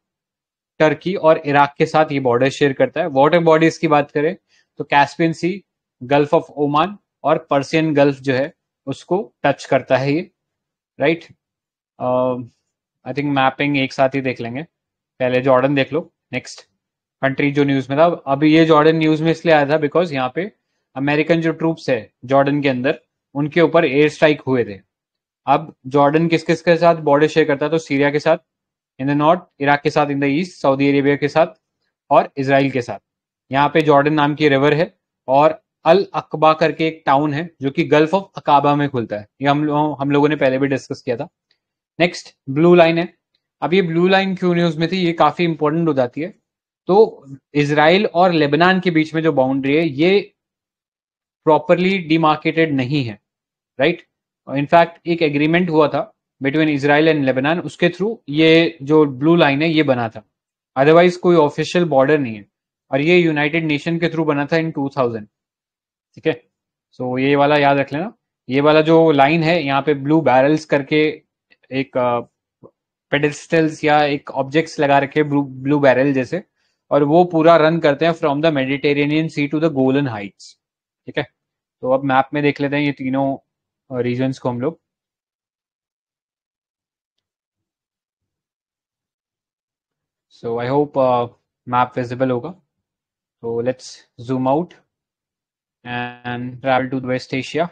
Turkey और इराक के साथ ये बॉर्डर शेयर करता है वाटर बॉडीज की बात करें तो Caspian sea gulf of Oman और पर्सियन गल्फ जो है उसको टच करता है ये राइट आई थिंक मैपिंग एक साथ ही देख लेंगे पहले जॉर्डन देख लो नेक्स्ट कंट्री जो न्यूज में था अभी ये जॉर्डन न्यूज में इसलिए आया था बिकॉज यहाँ पे अमेरिकन जो ट्रूप्स है जॉर्डन के अंदर उनके ऊपर एयर स्ट्राइक हुए थे अब जॉर्डन किस किस के साथ बॉर्डर शेयर करता है तो सीरिया के साथ इन द नॉर्थ इराक के साथ in the east Saudi Arabia के साथ और इसराइल के साथ यहाँ पे जॉर्डन नाम की रिवर है और अल अकबा करके एक टाउन है जो कि गल्फ ऑफ अकाबा में खुलता है ये हम लोग हम लोगों ने पहले भी डिस्कस किया था नेक्स्ट ब्लू लाइन है अब ये ब्लू लाइन क्यों न्यूज में थी ये काफी इंपॉर्टेंट हो जाती है तो इसराइल और लेबनान के बीच में जो बाउंड्री है ये प्रॉपरली डिमार्केटेड नहीं है राइट इनफैक्ट एक एग्रीमेंट हुआ था बिटवीन इसराइल एंड लेबनान उसके थ्रू ये जो ब्लू लाइन है ये बना था अदरवाइज कोई ऑफिशियल बॉर्डर नहीं है और ये यूनाइटेड नेशन के थ्रू बना था इन 2000 ठीक है सो ये वाला याद रख लेना ये वाला जो लाइन है यहाँ पे ब्लू बैरल्स करके एक पेडिस्टल्स या एक ऑब्जेक्ट्स लगा रखे ब्लू ब्लू बैरल जैसे और वो पूरा रन करते हैं from the Mediterranean sea to the Golan Heights ठीक है तो अब मैप में देख लेते हैं ये तीनों रीजन्स को हम लोग so I hope map visible होगा So let's zoom out and travel to West Asia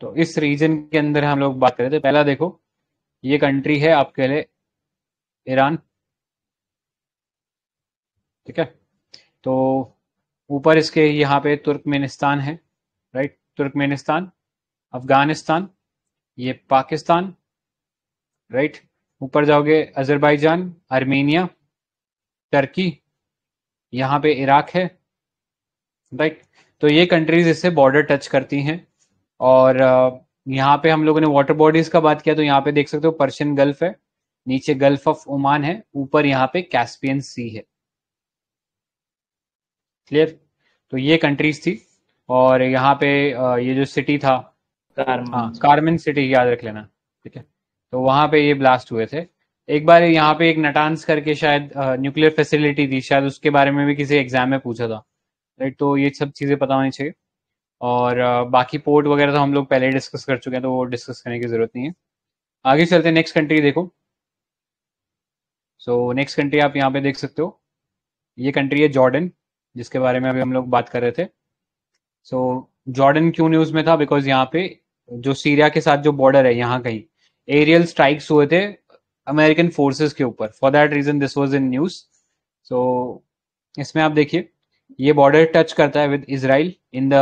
तो इस रीजन के अंदर हम लोग बात कर रहे थे पहला देखो ये कंट्री है आपके लिए ईरान ठीक है तो ऊपर इसके यहाँ पे तुर्कमेनिस्तान है राइट तुर्कमेनिस्तान अफगानिस्तान ये पाकिस्तान राइट ऊपर जाओगे अजरबैजान आर्मेनिया टर्की यहाँ पे इराक है राइट तो ये कंट्रीज इससे बॉर्डर टच करती हैं और यहाँ पे हम लोगों ने वाटर बॉडीज का बात किया तो यहाँ पे देख सकते हो पर्शियन गल्फ है नीचे गल्फ ऑफ ओमान है ऊपर यहाँ पे कैस्पियन सी है क्लियर तो ये कंट्रीज थी और यहाँ पे ये जो सिटी था कार्मन हाँ, सिटी याद रख लेना ठीक है तो वहां पे ये ब्लास्ट हुए थे एक बार यहाँ पे एक नटांस करके शायद न्यूक्लियर फैसिलिटी थी शायद उसके बारे में भी किसी एग्जाम में पूछा था राइट तो ये सब चीज़ें पता होनी चाहिए और बाकी पोर्ट वगैरह तो हम लोग पहले डिस्कस कर चुके हैं तो वो डिस्कस करने की ज़रूरत नहीं है आगे चलते हैं नेक्स्ट कंट्री देखो सो नेक्स्ट कंट्री आप यहाँ पे देख सकते हो ये कंट्री है जॉर्डन जिसके बारे में अभी हम लोग बात कर रहे थे सो so, जॉर्डन क्यों न्यूज़ में था बिकॉज यहाँ पे जो सीरिया के साथ जो बॉर्डर है यहाँ कहीं एरियल स्ट्राइक्स हुए थे अमेरिकन फोर्सेस के ऊपर for that region this was in news so इसमें आप देखिए ये बॉर्डर टच करता है with Israel in the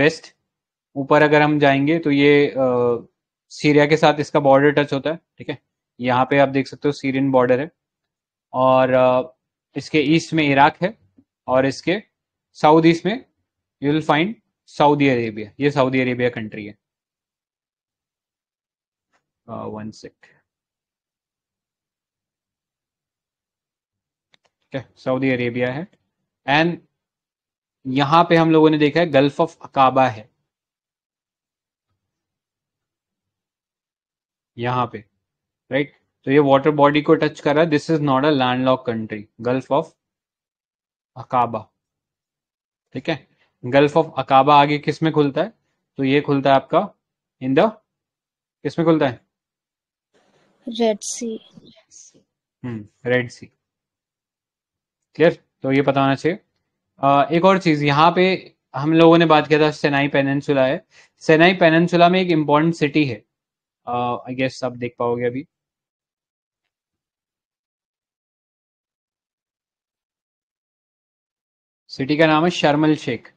west ऊपर अगर हम जाएंगे तो ये सीरिया के साथ इसका बॉर्डर टच होता है ठीक है यहाँ पे आप देख सकते हो सीरियन बॉर्डर है और इसके ईस्ट में इराक है और इसके साउथ ईस्ट में you will find Saudi Arabia ये सऊदी अरेबिया कंट्री है वन uh, ठीक है सऊदी अरेबिया है एंड यहां पे हम लोगों ने देखा है गल्फ ऑफ अकाबा है यहां पे राइट तो ये वाटर बॉडी को टच कर रहा है this is not a landlocked country gulf of Aqaba ठीक है गल्फ ऑफ अकाबा आगे किस में खुलता है तो ये खुलता है आपका इन द किस में खुलता है red sea hmm red sea clear तो ये पता होना चाहिए एक और चीज़ यहाँ पे हम लोगों ने बात किया था सेनाई पेनसुला है सेनाई पेनसुला में एक इम्पोर्टेंट सिटी है आई गेस आप देख पाओगे अभी सिटी का नाम है शर्मल शेख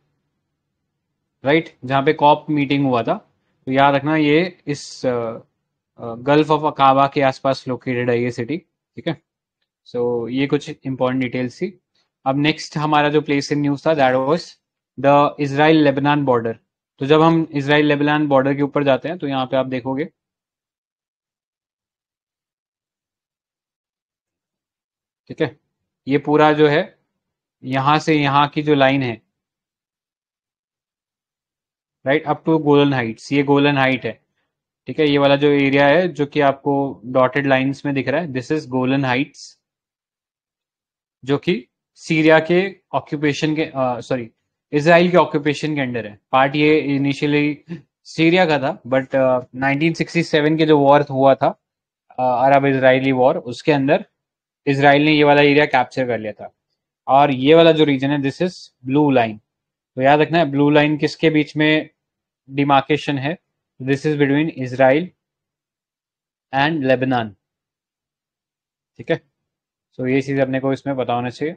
राइट जहां पे कॉप मीटिंग हुआ था तो याद रखना ये इस गल्फ ऑफ अकाबा के आसपास लोकेटेड है ये सिटी ठीक है सो so, ये कुछ इंपॉर्टेंट डिटेल्स थी अब नेक्स्ट हमारा जो प्लेस इन न्यूज था that was the Israel Lebanon border तो जब हम इसराइल लेबनान बॉर्डर के ऊपर जाते हैं तो यहाँ पे आप देखोगे ठीक है ये पूरा जो है यहां से यहाँ की जो लाइन है right up to Golan Heights ये गोलन हाइट है ठीक है ये वाला जो एरिया है जो कि आपको डॉटेड लाइंस में दिख रहा है दिस इज गोलन हाइट्स जो कि सीरिया के ऑक्यूपेशन के सॉरी इसराइल के ऑक्यूपेशन के अंडर है पार्ट ये इनिशियली सीरिया का था बट uh, 1967 के जो वॉर हुआ था अरब इसराइली वॉर उसके अंदर इसराइल ने ये वाला एरिया कैप्चर कर लिया था और ये वाला जो रीजन है दिस इज ब्लू लाइन तो याद रखना है ब्लू लाइन किसके बीच में डिमार्केशन है this is between Israel and Lebanon ठीक है सो तो ये चीज़ अपने को इसमें पता होना चाहिए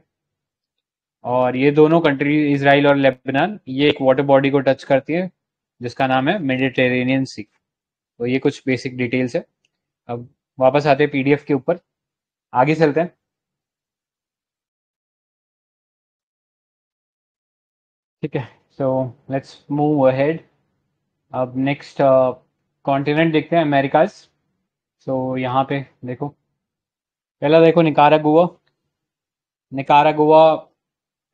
और ये दोनों कंट्री इसराइल और लेबनान ये एक वाटर बॉडी को टच करती है जिसका नाम है मेडिटेरेनियन सी तो ये कुछ बेसिक डिटेल्स है अब वापस आते हैं पीडीएफ के ऊपर आगे चलते हैं ठीक है सो लेट्स मूव अहेड अब नेक्स्ट कॉन्टिनेंट uh, देखते हैं अमेरिकाज सो so, यहाँ पे देखो पहला देखो निकारा निकारा गोवा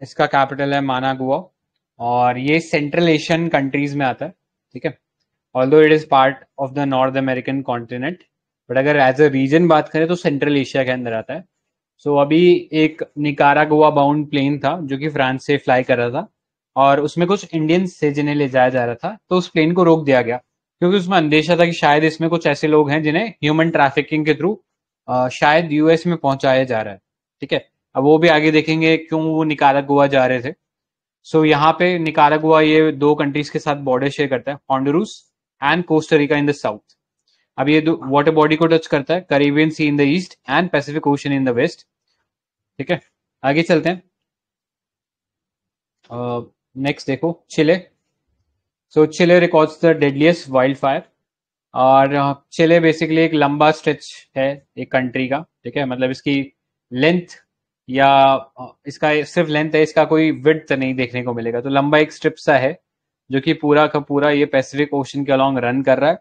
इसका कैपिटल है माना गोवा और ये सेंट्रल एशियन कंट्रीज में आता है ठीक है although it is part of the North American continent but अगर एज अ रीजन बात करें तो सेंट्रल एशिया के अंदर आता है सो so, अभी एक निकारा गोवा बाउंड प्लेन था जो कि फ्रांस से फ्लाई कर रहा था और उसमें कुछ इंडियंस से जिन्हें ले जाया जा रहा था तो उस प्लेन को रोक दिया गया क्योंकि उसमें अंदेशा था कि शायद इसमें कुछ ऐसे लोग हैं जिन्हें ह्यूमन ट्रैफिकिंग के थ्रू शायद यूएस में पहुंचाया जा रहा है ठीक है अब वो भी आगे देखेंगे क्यों वो निकारा गोवा जा रहे थे सो so, यहाँ पे निकारा गोवा ये दो कंट्रीज के साथ बॉर्डर शेयर करता है Honduras and Costa Rica in the south अब ये दो वाटर बॉडी को टच करता है Caribbean sea in the east and Pacific ocean in the west ठीक है आगे चलते हैं नेक्स्ट uh, देखो Chile so Chile records the deadliest wildfire और चिले बेसिकली एक लंबा स्ट्रेच है एक कंट्री का ठीक है मतलब इसकी लेंथ या इसका सिर्फ लेंथ है इसका कोई विड्थ नहीं देखने को मिलेगा तो लंबा एक स्ट्रिप सा है जो कि पूरा का पूरा ये पैसिफिक ओशन के अलॉन्ग रन कर रहा है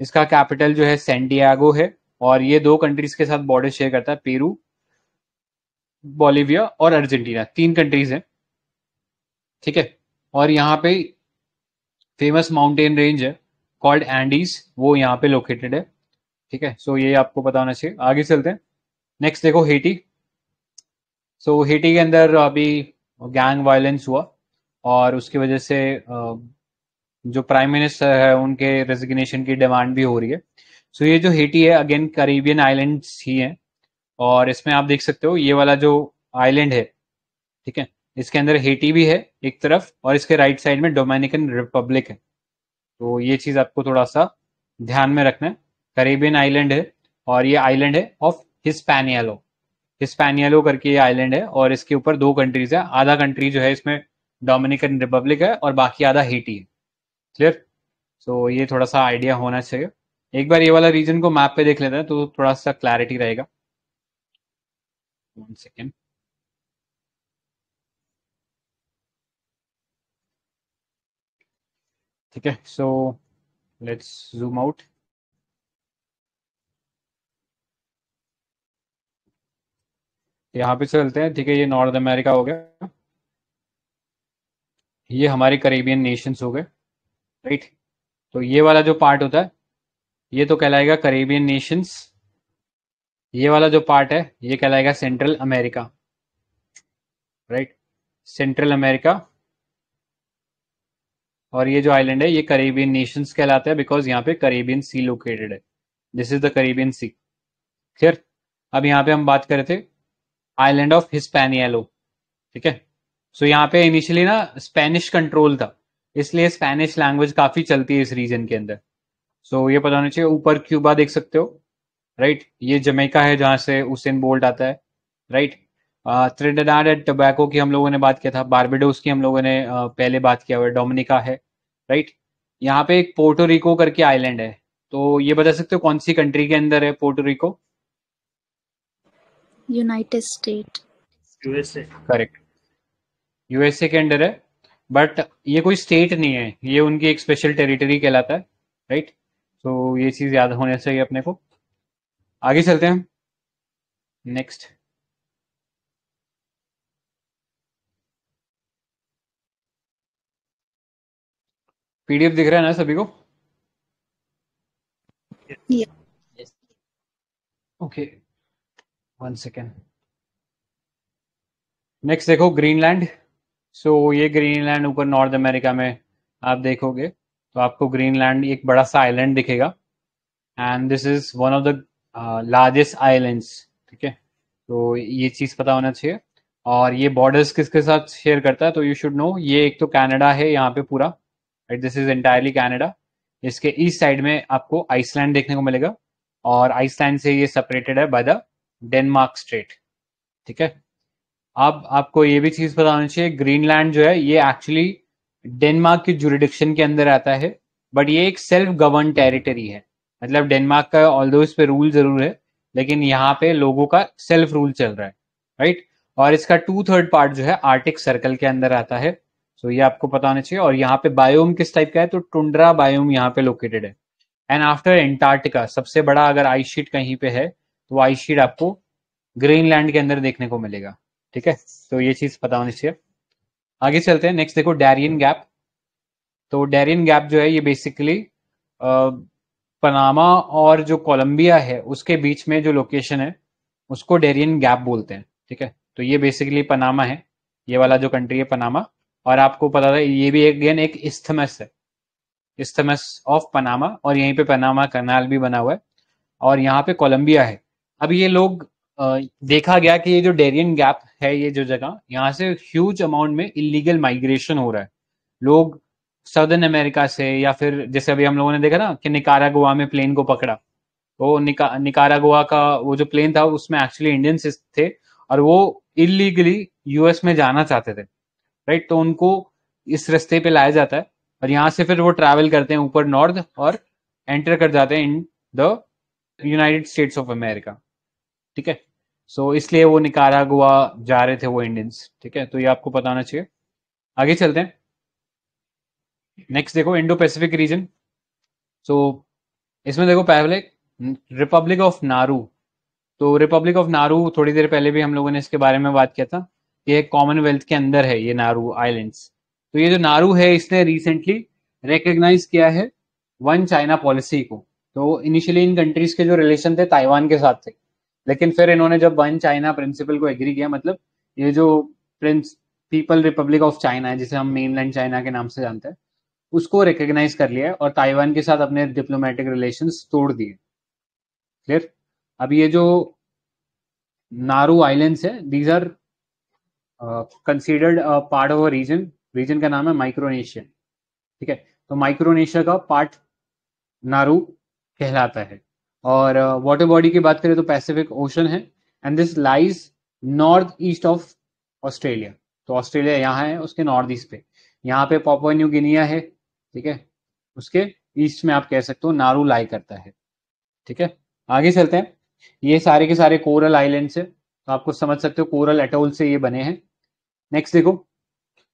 इसका कैपिटल जो है सेंटियागो है और ये दो कंट्रीज के साथ बॉर्डर शेयर करता है पेरू बोलीविया और अर्जेंटीना तीन कंट्रीज हैं ठीक है और यहाँ पे फेमस माउंटेन रेंज है कॉल्ड एंडीज वो यहाँ पे लोकेटेड है ठीक है सो ये आपको पता होना चाहिए आगे चलते हैं नेक्स्ट देखो हेटी सो so, हेटी के अंदर अभी गैंग वायलेंस हुआ और उसकी वजह से जो प्राइम मिनिस्टर है उनके रेजिग्नेशन की डिमांड भी हो रही है सो so, ये जो हेटी है अगेन करीबियन आइलैंड्स ही हैं और इसमें आप देख सकते हो ये वाला जो आइलैंड है ठीक है इसके अंदर हेटी भी है एक तरफ और इसके राइट साइड में डोमिनिकन रिपब्लिक है तो ये चीज़ आपको थोड़ा सा ध्यान में रखना है करेबियन आइलैंड है और ये आइलैंड है ऑफ हिस्पैनियालो हिस्पेनियालो करके ये आइलैंड है और इसके ऊपर दो कंट्रीज है आधा कंट्री जो है इसमें डोमिनिकन रिपब्लिक है और बाकी आधा हेटी है क्लियर सो तो so, ये थोड़ा सा आइडिया होना चाहिए एक बार ये वाला रीजन को मैप पे देख लेते हैं तो थोड़ा सा क्लैरिटी रहेगा वन सेकेंड ठीक है सो लेट्स जूम आउट यहाँ पे चलते हैं ठीक है ये नॉर्थ अमेरिका हो गया ये हमारे करेबियन नेशंस हो गए राइट तो ये वाला जो पार्ट होता है ये तो कहलाएगा करेबियन नेशंस ये वाला जो पार्ट है ये कहलाएगा Central America right Central America और ये जो आइलैंड है ये करेबियन नेशंस कहलाता है बिकॉज यहाँ पे करेबियन सी लोकेटेड है this is the Caribbean sea clear अब यहाँ पे हम बात कर रहे थे आइलैंड ऑफ हिस्पेनियलो ठीक है सो so, यहाँ पे इनिशियली ना स्पेनिश कंट्रोल था इसलिए स्पेनिश लैंग्वेज काफी चलती है इस रीजन के अंदर सो so, ये पता होना चाहिए ऊपर क्यूबा देख सकते हो राइट right? ये जमेका है जहां से उसेन बोल्ट आता है right right? Trinidad and Tobago की हम लोगों ने बात किया था बारबेडोस की हम लोगों ने पहले बात किया हुआ है डोमिनिका है राइट यहाँ पे एक पोर्टो रिको करके आइलैंड है तो ये बता सकते हो कौन सी कंट्री के अंदर है Puerto Rico United State USA correct USA के अंदर है बट ये कोई स्टेट नहीं है ये उनकी एक स्पेशल टेरिटरी कहलाता है राइट तो ये चीज याद होने चाहिए अपने को आगे चलते हैं नेक्स्ट पीडीएफ दिख रहा है ना सभी को ओके वन सेकेंड नेक्स्ट देखो ग्रीनलैंड सो so, ये ग्रीनलैंड ऊपर नॉर्थ अमेरिका में आप देखोगे तो आपको ग्रीनलैंड एक बड़ा सा आइलैंड दिखेगा and this is one of the largest islands ठीक है तो ये चीज पता होना चाहिए और ये बॉर्डर्स किसके साथ शेयर करता है तो यू शुड नो ये एक तो कनाडा है यहाँ पे पूरा right this is entirely Canada इसके ईस्ट साइड में आपको आइसलैंड देखने को मिलेगा और आइसलैंड से ये सेपरेटेड है बाय द डेनमार्क स्ट्रेट ठीक है अब आपको ये भी चीज पता होनी चाहिए ग्रीनलैंड जो है ये एक्चुअली डेनमार्क की जुरिडिक्शन के अंदर आता है बट ये एक सेल्फ गवर्न टेरिटरी है मतलब डेनमार्क का ऑल दो इस पे रूल जरूर है लेकिन यहाँ पे लोगों का सेल्फ रूल चल रहा है राइट और इसका टू थर्ड पार्ट जो है आर्टिक सर्कल के अंदर आता है तो ये आपको पता होना चाहिए और यहाँ पे बायोम किस टाइप का है तो टुंड्रा बायोम यहाँ पे लोकेटेड है एंड आफ्टर एंटार्क्टिका सबसे बड़ा अगर आइस शीट कहीं पे है तो आइस शीट आपको ग्रीनलैंड के अंदर देखने को मिलेगा ठीक है तो ये चीज पता होनी चाहिए आगे चलते हैं नेक्स्ट देखो डेरियन गैप तो डेरियन गैप जो है ये बेसिकली पनामा और जो कोलंबिया है उसके बीच में जो लोकेशन है उसको डेरियन गैप बोलते हैं ठीक है तो ये बेसिकली पनामा है ये वाला जो कंट्री है पनामा और आपको पता था ये भी एक गेन एक इस्थमस है इस्थमस ऑफ पनामा और यहीं पे पनामा कनाल भी बना हुआ है और यहाँ पे कोलंबिया है अब ये लोग देखा गया कि ये जो डेरियन गैप है ये जो जगह यहाँ से ह्यूज अमाउंट में इलीगल माइग्रेशन हो रहा है लोग सदर्न अमेरिका से या फिर जैसे अभी हम लोगों ने देखा ना कि निकारा गोवा में प्लेन को पकड़ा तो निका निकारा गोवा का वो जो प्लेन था उसमें एक्चुअली इंडियंस थे और वो इलीगली यूएस में जाना चाहते थे राइट तो उनको इस रास्ते पे लाया जाता है और यहाँ से फिर वो ट्रैवल करते हैं ऊपर नॉर्थ और एंटर कर जाते हैं in the United States of America ठीक है सो so, इसलिए वो निकारागुआ जा रहे थे वो इंडियंस ठीक है तो ये आपको पता होना चाहिए आगे चलते हैं नेक्स्ट देखो इंडो पैसिफिक रीजन सो इसमें देखो पहले रिपब्लिक ऑफ नारू तो रिपब्लिक ऑफ नारू थोड़ी देर पहले भी हम लोगों ने इसके बारे में बात किया था ये कॉमनवेल्थ के अंदर है ये नारू आइलैंड्स तो ये जो नारू है इसने रिसेंटली रिकग्नाइज किया है वन चाइना पॉलिसी को तो इनिशियली इन कंट्रीज के जो रिलेशन थे ताइवान के साथ थे लेकिन फिर इन्होंने जब वन चाइना प्रिंसिपल को एग्री किया मतलब ये जो prince people republic of China है जिसे हम मेनलैंड चाइना के नाम से जानते हैं उसको रिकग्नाइज कर लिया है और ताइवान के साथ अपने डिप्लोमेटिक रिलेशन तोड़ दिए क्लियर अब ये जो नारू आइलैंड्स है these are considered part of a region region का नाम है माइक्रोनेशिया ठीक है तो माइक्रोनेशिया का पार्ट नारू कहलाता है और वाटर uh, बॉडी की बात करें तो पैसिफिक ओशन है and this lies north east of Australia तो ऑस्ट्रेलिया यहाँ है उसके नॉर्थ ईस्ट पे यहाँ पे पॉपो न्यू गिनिया है ठीक है उसके ईस्ट में आप कह सकते हो नारू लाई करता है ठीक है आगे चलते हैं ये सारे के सारे कोरल आइलैंड है तो आपको समझ सकते हो कोरल एटोल से ये बने हैं नेक्स्ट देखो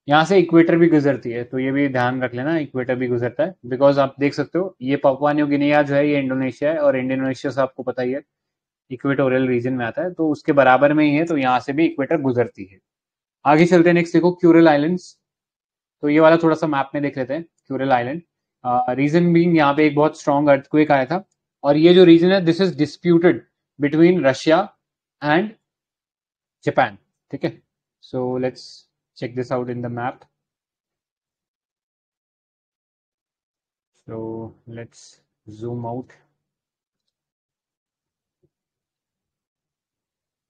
यहाँ से इक्वेटर भी गुजरती है तो ये भी ध्यान रख लेना इक्वेटर भी गुजरता है बिकॉज आप देख सकते हो ये पापुआ न्यू गिनिया जो है ये इंडोनेशिया है और इंडोनेशिया से आपको पता ही है इक्वेटोरियल रीजन में आता है तो उसके बराबर में ही है तो यहाँ से भी इक्वेटर गुजरती है आगे चलते हैं नेक्स्ट देखो क्यूरल आइलैंड्स तो ये वाला थोड़ा सा मैप में देख लेते हैं क्यूरल आइलैंड रीजन बींग यहाँ पे एक बहुत स्ट्रॉन्ग अर्थक्वेक आया था और ये जो रीजन है this is disputed between Russia and Japan ठीक है So let's check this out in the map. So let's zoom out.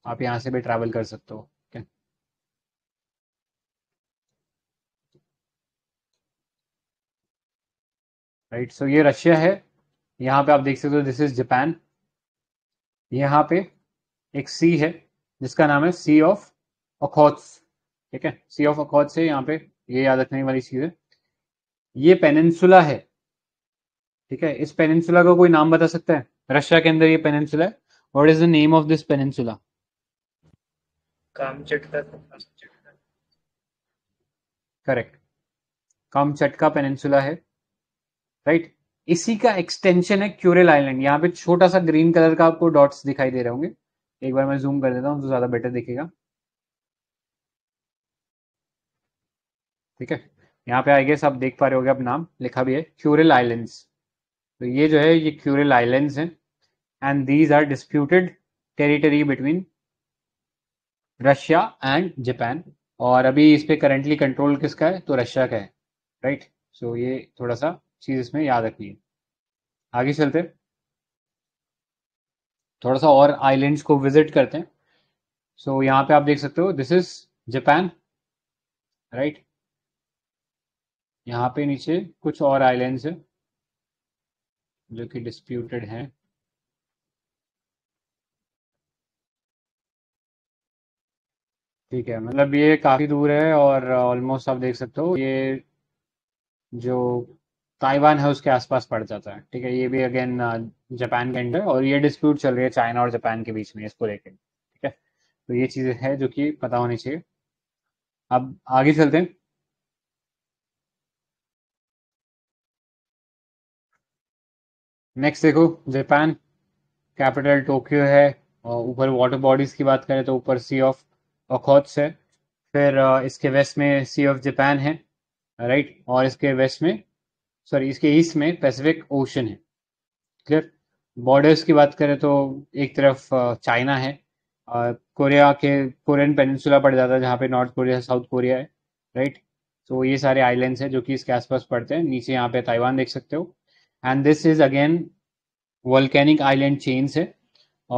आप यहां से भी ट्रैवल कर सकते हो राइट सो ये रशिया है यहां पे आप देख सकते हो दिस इज जापान यहां पे एक सी है जिसका नाम है सी ऑफ अखौत्स ठीक है सी ऑफ अखौत्स है यहाँ पे ये याद रखने वाली चीज है ये पेनेंसुला है ठीक है इस पेनेंसुला का कोई नाम बता सकता है रशिया के अंदर ये पेनेंसुला है what is the name of this peninsula correct Kamchatka peninsula है राइट right? इसी का एक्सटेंशन है क्यूरेल आइलैंड यहाँ पे छोटा सा ग्रीन कलर का आपको डॉट्स दिखाई दे रहे होंगे एक बार मैं जूम कर देता हूँ तो ज्यादा बेटर दिखेगा ठीक है यहाँ पे आई गेस आप देख पा रहे हो अब नाम लिखा भी है क्यूरल आइलैंड्स तो ये जो है ये क्यूरल आइलैंड्स हैं and these are disputed territory between Russia and Japan और अभी इस पर करंटली कंट्रोल किसका है तो रशिया का है राइट right? सो so, ये थोड़ा सा चीज़ इसमें याद रखनी है आगे चलते थोड़ा सा और आइलैंड्स को विजिट करते हैं सो so, यहाँ पे आप देख सकते हो दिस इज जापान राइट यहाँ पे नीचे कुछ और आइलैंड्स हैं जो कि डिस्प्यूटेड हैं ठीक है मतलब ये काफ़ी दूर है और ऑलमोस्ट आप देख सकते हो ये जो ताइवान है उसके आसपास पड़ जाता है ठीक है ये भी अगेन जापान uh, के अंडर और ये डिस्प्यूट चल रही है चाइना और जापान के बीच में इसको लेकर ठीक है तो ये चीज़ें है जो कि पता होनी चाहिए अब आगे चलते हैं नेक्स्ट देखो जापान कैपिटल टोक्यो है और ऊपर वाटर बॉडीज की बात करें तो ऊपर सी ऑफ ओखोत्स है फिर इसके वेस्ट में सी ऑफ जापान है राइट और इसके वेस्ट में सॉरी इसके ईस्ट में पैसिफिक ओशन है क्लियर बॉर्डर्स की बात करें तो एक तरफ चाइना है और कोरिया के कोरियन पेनिनसुला पड़ जाता है जहाँ पे नॉर्थ कोरिया साउथ कोरिया है राइट तो ये सारे आइलैंड्स हैं जो कि इसके आसपास पड़ते हैं नीचे यहाँ पे ताइवान देख सकते हो and this is again volcanic island chain से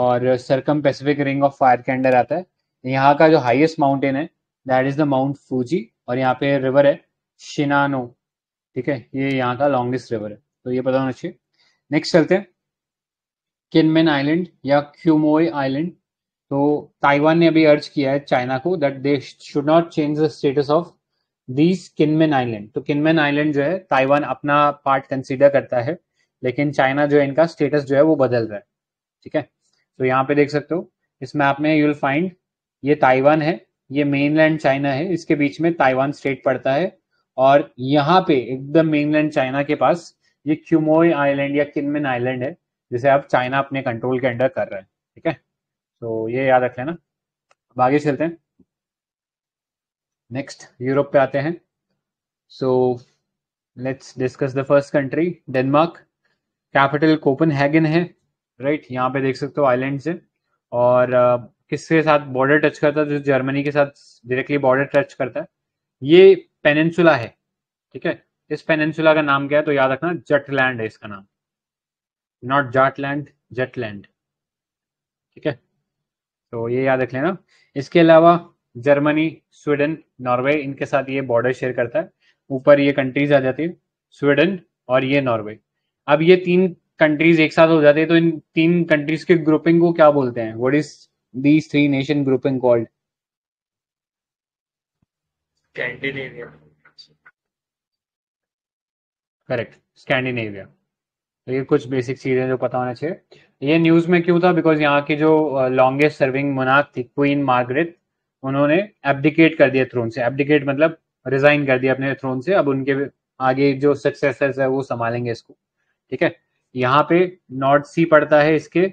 और circum Pacific ring of fire के अंडर आता है यहाँ का जो हाइएस्ट माउंटेन है that is the Mount Fuji और यहाँ पे रिवर है शिनानो ठीक है ये यहाँ का लॉन्गेस्ट रिवर है तो ये पता होना चाहिए नेक्स्ट चलते हैं किनमेन आइलैंड या क्यूमोई आइलैंड तो ताइवान ने अभी अर्ज किया है चाइना को that they should not change the status of these Kinmen island तो किनमेन आइलैंड जो है ताइवान अपना पार्ट कंसिडर करता है लेकिन चाइना जो है इनका स्टेटस जो है वो बदल रहा है ठीक है तो यहाँ पे देख सकते हो इस मैप में यू विल फाइंड ये ताइवान है ये मेनलैंड चाइना है इसके बीच में ताइवान स्टेट पड़ता है और यहाँ पे एकदम मेनलैंड चाइना के पास ये क्यूमोई आइलैंड या किनमेन आइलैंड है जिसे अब चाइना अपने कंट्रोल के अंडर कर रहे हैं ठीक है तो ये याद रख लेना अब आगे चलते हैं नेक्स्ट यूरोप पे आते हैं so let's discuss the first country Denmark capital Copenhagen है राइट right? यहाँ पे देख सकते हो आइलैंड से और uh, किसके साथ बॉर्डर टच करता है जो जर्मनी के साथ डायरेक्टली बॉर्डर टच करता है ये पेनेंसुला है ठीक है इस पेनेंसुला का नाम क्या है तो याद रखना जटलैंड है इसका नाम नॉट जाटलैंड जटलैंड ठीक है तो ये याद रख लेना इसके अलावा जर्मनी स्वीडन नॉर्वे इनके साथ ये बॉर्डर शेयर करता है ऊपर ये कंट्रीज आ जाती है स्वीडन और ये नॉर्वे अब ये तीन कंट्रीज एक साथ हो जाती है तो इन तीन कंट्रीज के ग्रुपिंग को क्या बोलते हैं what is these three nation grouping called correct Scandinavia तो ये कुछ बेसिक चीजें जो पता होना चाहिए ये न्यूज में क्यों था बिकॉज यहाँ की जो लॉन्गेस्ट सर्विंग मुनाक थी क्वीन मार्गरेट उन्होंने एबडिकेट कर दिया थ्रोन से एबडिकेट मतलब रिजाइन कर दिया अपने थ्रोन से अब उनके आगे जो सक्सेसर्स है वो संभालेंगे इसको ठीक है यहाँ पे नॉर्थ सी पड़ता है इसके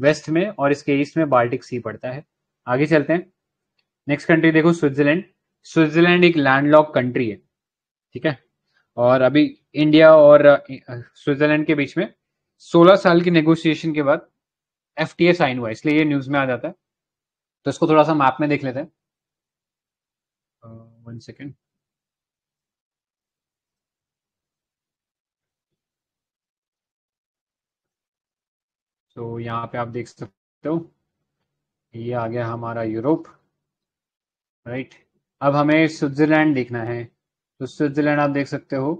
वेस्ट में और इसके ईस्ट में बाल्टिक सी पड़ता है आगे चलते हैं नेक्स्ट कंट्री देखो स्विट्जरलैंड स्विट्जरलैंड एक लैंडलॉक कंट्री है ठीक है और अभी इंडिया और स्विट्जरलैंड के बीच में 16 साल की नेगोशिएशन के बाद एफ साइन हुआ इसलिए ये न्यूज में आ जाता है तो इसको थोड़ा सा मैप में देख लेते हैं वन uh, सेकेंड तो यहाँ पे आप देख सकते हो ये आ गया हमारा यूरोप राइट अब हमें स्विट्जरलैंड देखना है तो स्विट्जरलैंड आप देख सकते हो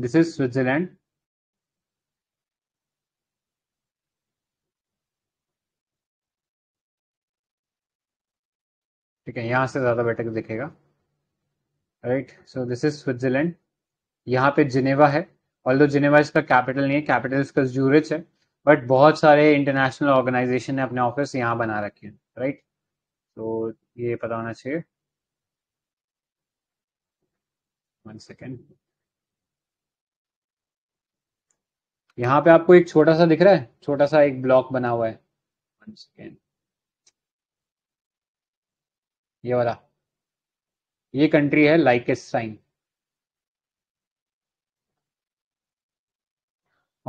दिस इज स्विट्जरलैंड ठीक है यहाँ से ज़्यादा बेटर दिखेगा right so this is Switzerland यहाँ पे जिनेवा है ऑल दो जिनेवा इसका कैपिटल नहीं है कैपिटल इसका जूरिच है बट बहुत सारे इंटरनेशनल ऑर्गेनाइजेशन ने अपने ऑफिस यहाँ बना रखे हैं राइट तो ये पता होना चाहिए वन सेकेंड यहाँ पे आपको एक छोटा सा दिख रहा है छोटा सा एक ब्लॉक बना हुआ है वन सेकेंड ये वाला ये कंट्री है लाइकेस्टाइन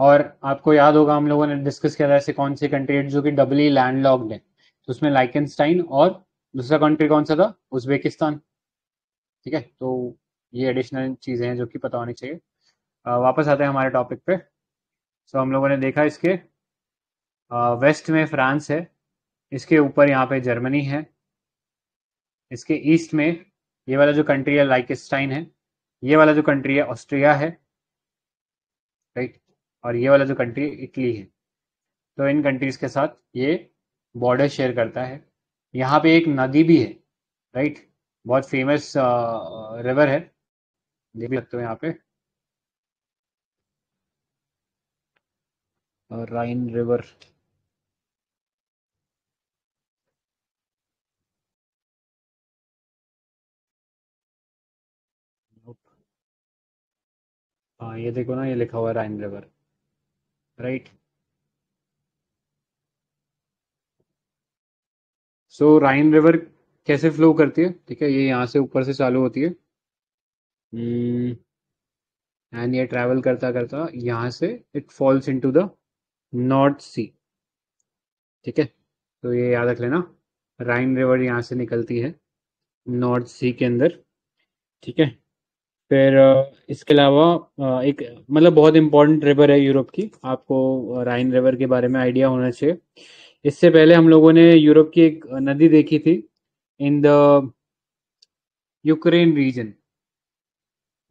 और आपको याद होगा हम लोगों ने डिस्कस किया था ऐसे कौन सी कंट्री है जो कि डबली लैंडलॉक्ड है तो उसमें लाइकेंस्टाइन और दूसरा कंट्री कौन सा था उज्बेकिस्तान ठीक है तो ये एडिशनल चीज़ें हैं जो कि पता होनी चाहिए आ, वापस आते हैं हमारे टॉपिक पे सो हम लोगों ने देखा इसके आ, वेस्ट में फ्रांस है इसके ऊपर यहाँ पे जर्मनी है इसके ईस्ट में ये वाला जो कंट्री है लाइकस्टाइन है ये वाला जो कंट्री है ऑस्ट्रिया है राइट और ये वाला जो कंट्री है इटली है तो इन कंट्रीज के साथ ये बॉर्डर शेयर करता है यहाँ पे एक नदी भी है राइट बहुत फेमस रिवर uh, है देख सकते हो यहाँ पे राइन रिवर हाँ ये देखो ना ये लिखा हुआ है Rhine river right so Rhine river कैसे फ्लो करती है ठीक है ये यहाँ से ऊपर से चालू होती है एंड hmm, ये ट्रैवल करता करता यहाँ से it falls into the North Sea ठीक है तो ये याद रख लेना राइन रिवर यहाँ से निकलती है नॉर्थ सी के अंदर ठीक है फिर इसके अलावा एक मतलब बहुत इंपॉर्टेंट रिवर है यूरोप की आपको राइन रिवर के बारे में आइडिया होना चाहिए इससे पहले हम लोगों ने यूरोप की एक नदी देखी थी इन द यूक्रेन रीजन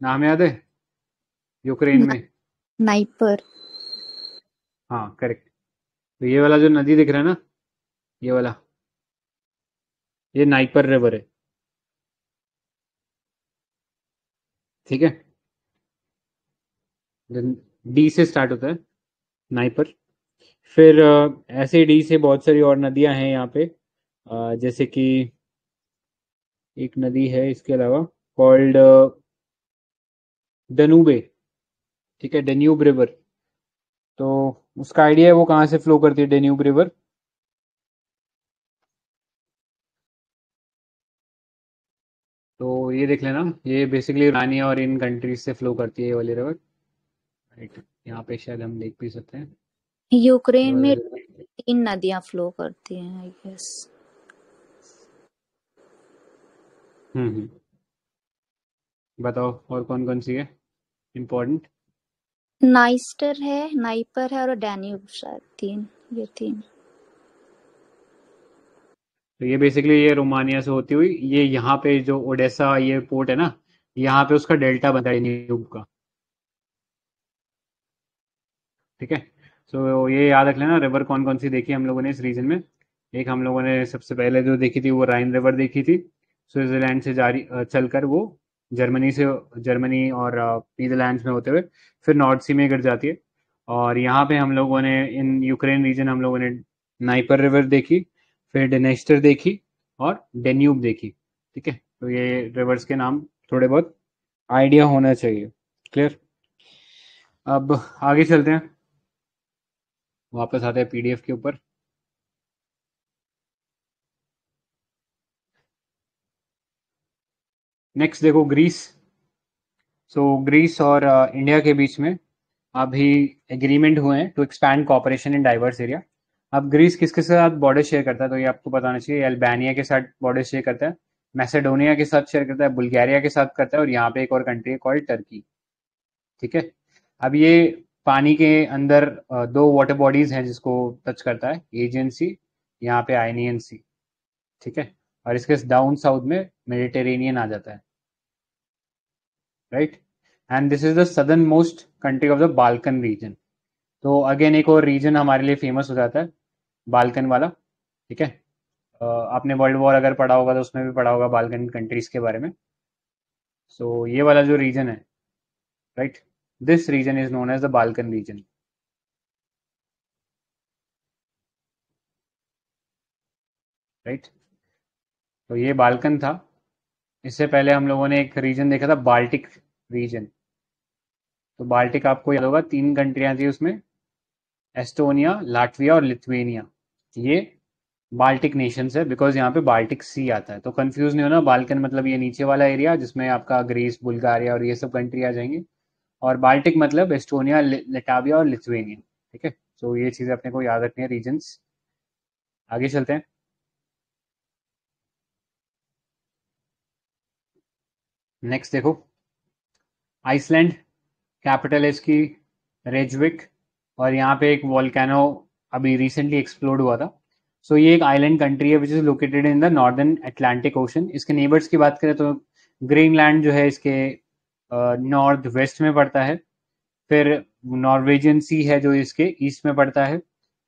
नाम याद है यूक्रेन में नाइपर हाँ करेक्ट तो ये वाला जो नदी दिख रहा है ना ये वाला ये नाइपर रिवर है ठीक है देन डी से स्टार्ट होता है नाइपर फिर ऐसे डी से बहुत सारी और नदियां हैं यहाँ पे जैसे कि एक नदी है इसके अलावा कॉल्ड डनूबे ठीक है डेन्यूब रिवर तो उसका आइडिया है वो कहाँ से फ्लो करती है डेन्यूब रिवर तो ये देख लेना ये बेसिकली रानी और इन कंट्रीज से फ्लो करती है ये वाली रिवर राइट यहाँ पे शायद हम देख भी सकते हैं यूक्रेन में तीन नदियां फ्लो करती हैं आई गेस हम्म, हम्म बताओ और कौन कौन सी है इम्पोर्टेंट नाइस्टर है नाइपर है और डैन्यूब शायद तीन ये तीन तो ये बेसिकली ये रोमानिया से होती हुई ये यहाँ पे जो ओडेसा ये पोर्ट है ना यहाँ पे उसका डेल्टा बनता है न्यूब का ठीक है सो ये याद रख लेना रिवर कौन कौन सी देखी हम लोगों ने इस रीजन में एक हम लोगों ने सबसे पहले जो देखी थी वो राइन रिवर देखी थी स्विट्जरलैंड से जारी चलकर वो जर्मनी से जर्मनी और नीदरलैंड में होते हुए फिर नॉर्थ सी में गिर जाती है और यहाँ पे हम लोगों ने इन यूक्रेन रीजन हम लोगों ने नाइपर रिवर देखी फिर डेनेस्टर देखी और डेन्यूब देखी ठीक है तो ये रिवर्स के नाम थोड़े बहुत आइडिया होना चाहिए क्लियर अब आगे चलते हैं वापस आते हैं पीडीएफ के ऊपर नेक्स्ट देखो ग्रीस सो so, ग्रीस और इंडिया के बीच में अभी एग्रीमेंट हुए हैं to expand cooperation in diverse area अब ग्रीस किसके साथ बॉर्डर शेयर करता है तो ये आपको बताना चाहिए अल्बानिया के साथ बॉर्डर शेयर करता है मैसेडोनिया के साथ शेयर करता है बुल्गारिया के साथ करता है और यहाँ पे एक और कंट्री है कॉल्ड टर्की ठीक है अब ये पानी के अंदर दो वाटर बॉडीज हैं जिसको टच करता है एजेंसी यहाँ पे आइनियन सी e ठीक है और इसके डाउन साउथ में मेडिटेरेनियन आ जाता है right and this is the southernmost country of the Balkan region तो अगेन एक और रीजन हमारे लिए फेमस हो जाता है बालकन वाला ठीक है आपने वर्ल्ड वॉर अगर पढ़ा होगा तो उसमें भी पढ़ा होगा बालकन कंट्रीज के बारे में सो so, ये वाला जो रीजन है right this region is known as the Balkan region right तो ये बालकन था इससे पहले हम लोगों ने एक रीजन देखा था बाल्टिक रीजन तो बाल्टिक आपको याद होगा तीन कंट्रियां थी उसमें एस्टोनिया लाटविया और लिथुएनिया ये बाल्टिक नेशन है बिकॉज यहाँ पे बाल्टिक सी आता है तो कंफ्यूज नहीं होना बाल्कन मतलब ये नीचे वाला एरिया जिसमें आपका ग्रीस बुल्गारिया और ये सब कंट्री आ जाएंगे और बाल्टिक मतलब एस्टोनिया लिटाविया और लिथुएनिया ठीक है सो ये चीज़ें अपने को याद रखनी है रीजन्स आगे चलते हैं नेक्स्ट देखो आइसलैंड कैपिटल है इसकी रेजविक और यहाँ पे एक वॉलकैनो अभी रिसेंटली एक्सप्लोर्ड हुआ था सो so, ये एक आइलैंड कंट्री है which is located in the northern Atlantic ocean इसके नेबर्स की बात करें तो ग्रीनलैंड जो है इसके नॉर्थ वेस्ट में पड़ता है फिर नॉर्वेजियन सी है जो इसके ईस्ट में पड़ता है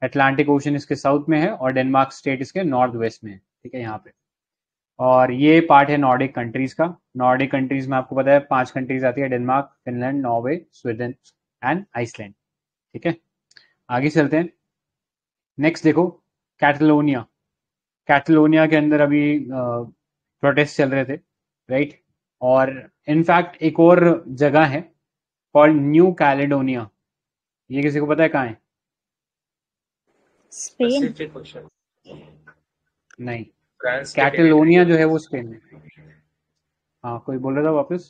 अटलांटिक ओशन इसके साउथ में है और डेनमार्क स्टेट इसके नॉर्थ वेस्ट में है ठीक है यहाँ पे और ये पार्ट है नॉर्डिक कंट्रीज का नॉर्डिक कंट्रीज में आपको पता है पांच कंट्रीज आती है Denmark Finland Norway Sweden and Iceland ठीक है आगे चलते हैं नेक्स्ट देखो कैटलोनिया कैटलोनिया के अंदर अभी प्रोटेस्ट चल रहे थे राइट right? और इनफैक्ट एक और जगह है कॉल्ड न्यू कैलेडोनिया ये किसी को पता है कहाँ है स्पेन नहीं कैटलोनिया जो है वो स्पेन में हाँ कोई बोल रहा था वापस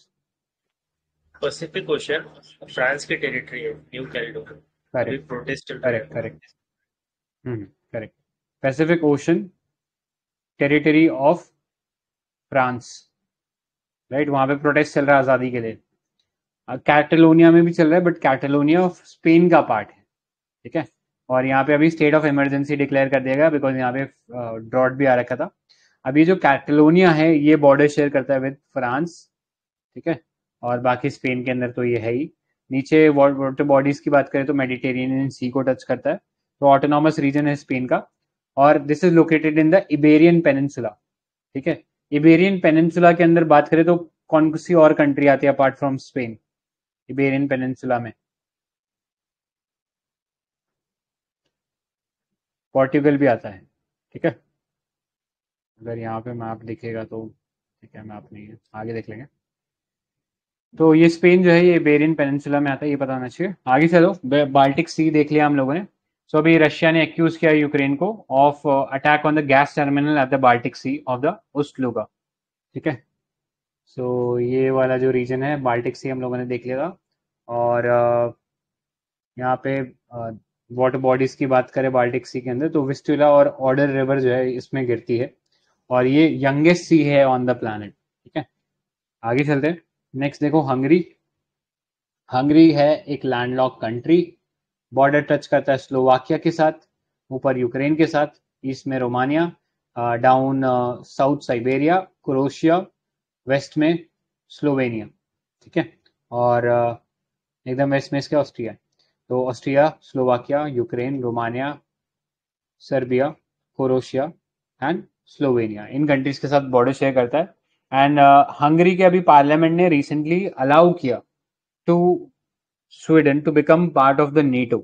पैसिफिक ओशन फ्रांस की टेरिटरी है New Caledonia correct correct correct correct Pacific ocean territory of France right वहां पे प्रोटेस्ट चल रहा है आजादी के लिए कैटलोनिया में भी चल रहा है बट कैटलोनिया ऑफ स्पेन का पार्ट है ठीक है और यहाँ पे अभी स्टेट ऑफ इमरजेंसी डिक्लेयर कर दिया गया बिकॉज यहाँ पे ड्रॉट भी आ रखा था अभी जो कैटलोनिया है ये बॉर्डर शेयर करता है विद फ्रांस ठीक है और बाकी स्पेन के अंदर तो ये है ही नीचे वाटर बॉडीज की बात करें तो मेडिटेरियन सी को टच करता है तो ऑटोनॉमस रीजन है स्पेन का और this is located in the Iberian peninsula ठीक है इबेरियन पेनेंसुला के अंदर बात करें तो कौन सी और कंट्री आती है apart from Spain Iberian peninsula में पोर्टुगल भी आता है ठीक है अगर यहाँ पे मैप दिखेगा तो ठीक है मैप नहीं है आगे देख लेंगे तो ये स्पेन जो है ये बेरियन पेनिनसुला में आता है ये पता होना चाहिए आगे चलो बाल्टिक सी देख लिया हम लोगों ने सो अभी रशिया ने एक्यूज किया यूक्रेन को of attack on the gas terminal at the Baltic sea of the Usluga ठीक है सो ये वाला जो रीजन है बाल्टिक सी हम लोगों ने देख लिया और uh, यहाँ पे वाटर uh, बॉडीज की बात करें बाल्टिक सी के अंदर तो विस्टुला और ऑर्डर रिवर जो है इसमें गिरती है और ये यंगेस्ट सी है ऑन द प्लानट ठीक है आगे चलते हैं नेक्स्ट देखो हंगरी हंगरी है एक लैंडलॉक कंट्री बॉर्डर टच करता है स्लोवाकिया के साथ ऊपर यूक्रेन के साथ ईस्ट में Romania down south Siberia Croatia west में स्लोवेनिया ठीक है और एकदम वेस्ट में इसके ऑस्ट्रिया तो Austria Slovakia Ukraine Romania Serbia Croatia and Slovenia इन कंट्रीज के साथ बॉर्डर शेयर करता है एंड हंगरी uh, के अभी पार्लियामेंट ने रिसेंटली अलाउ किया to Sweden to become part of the NATO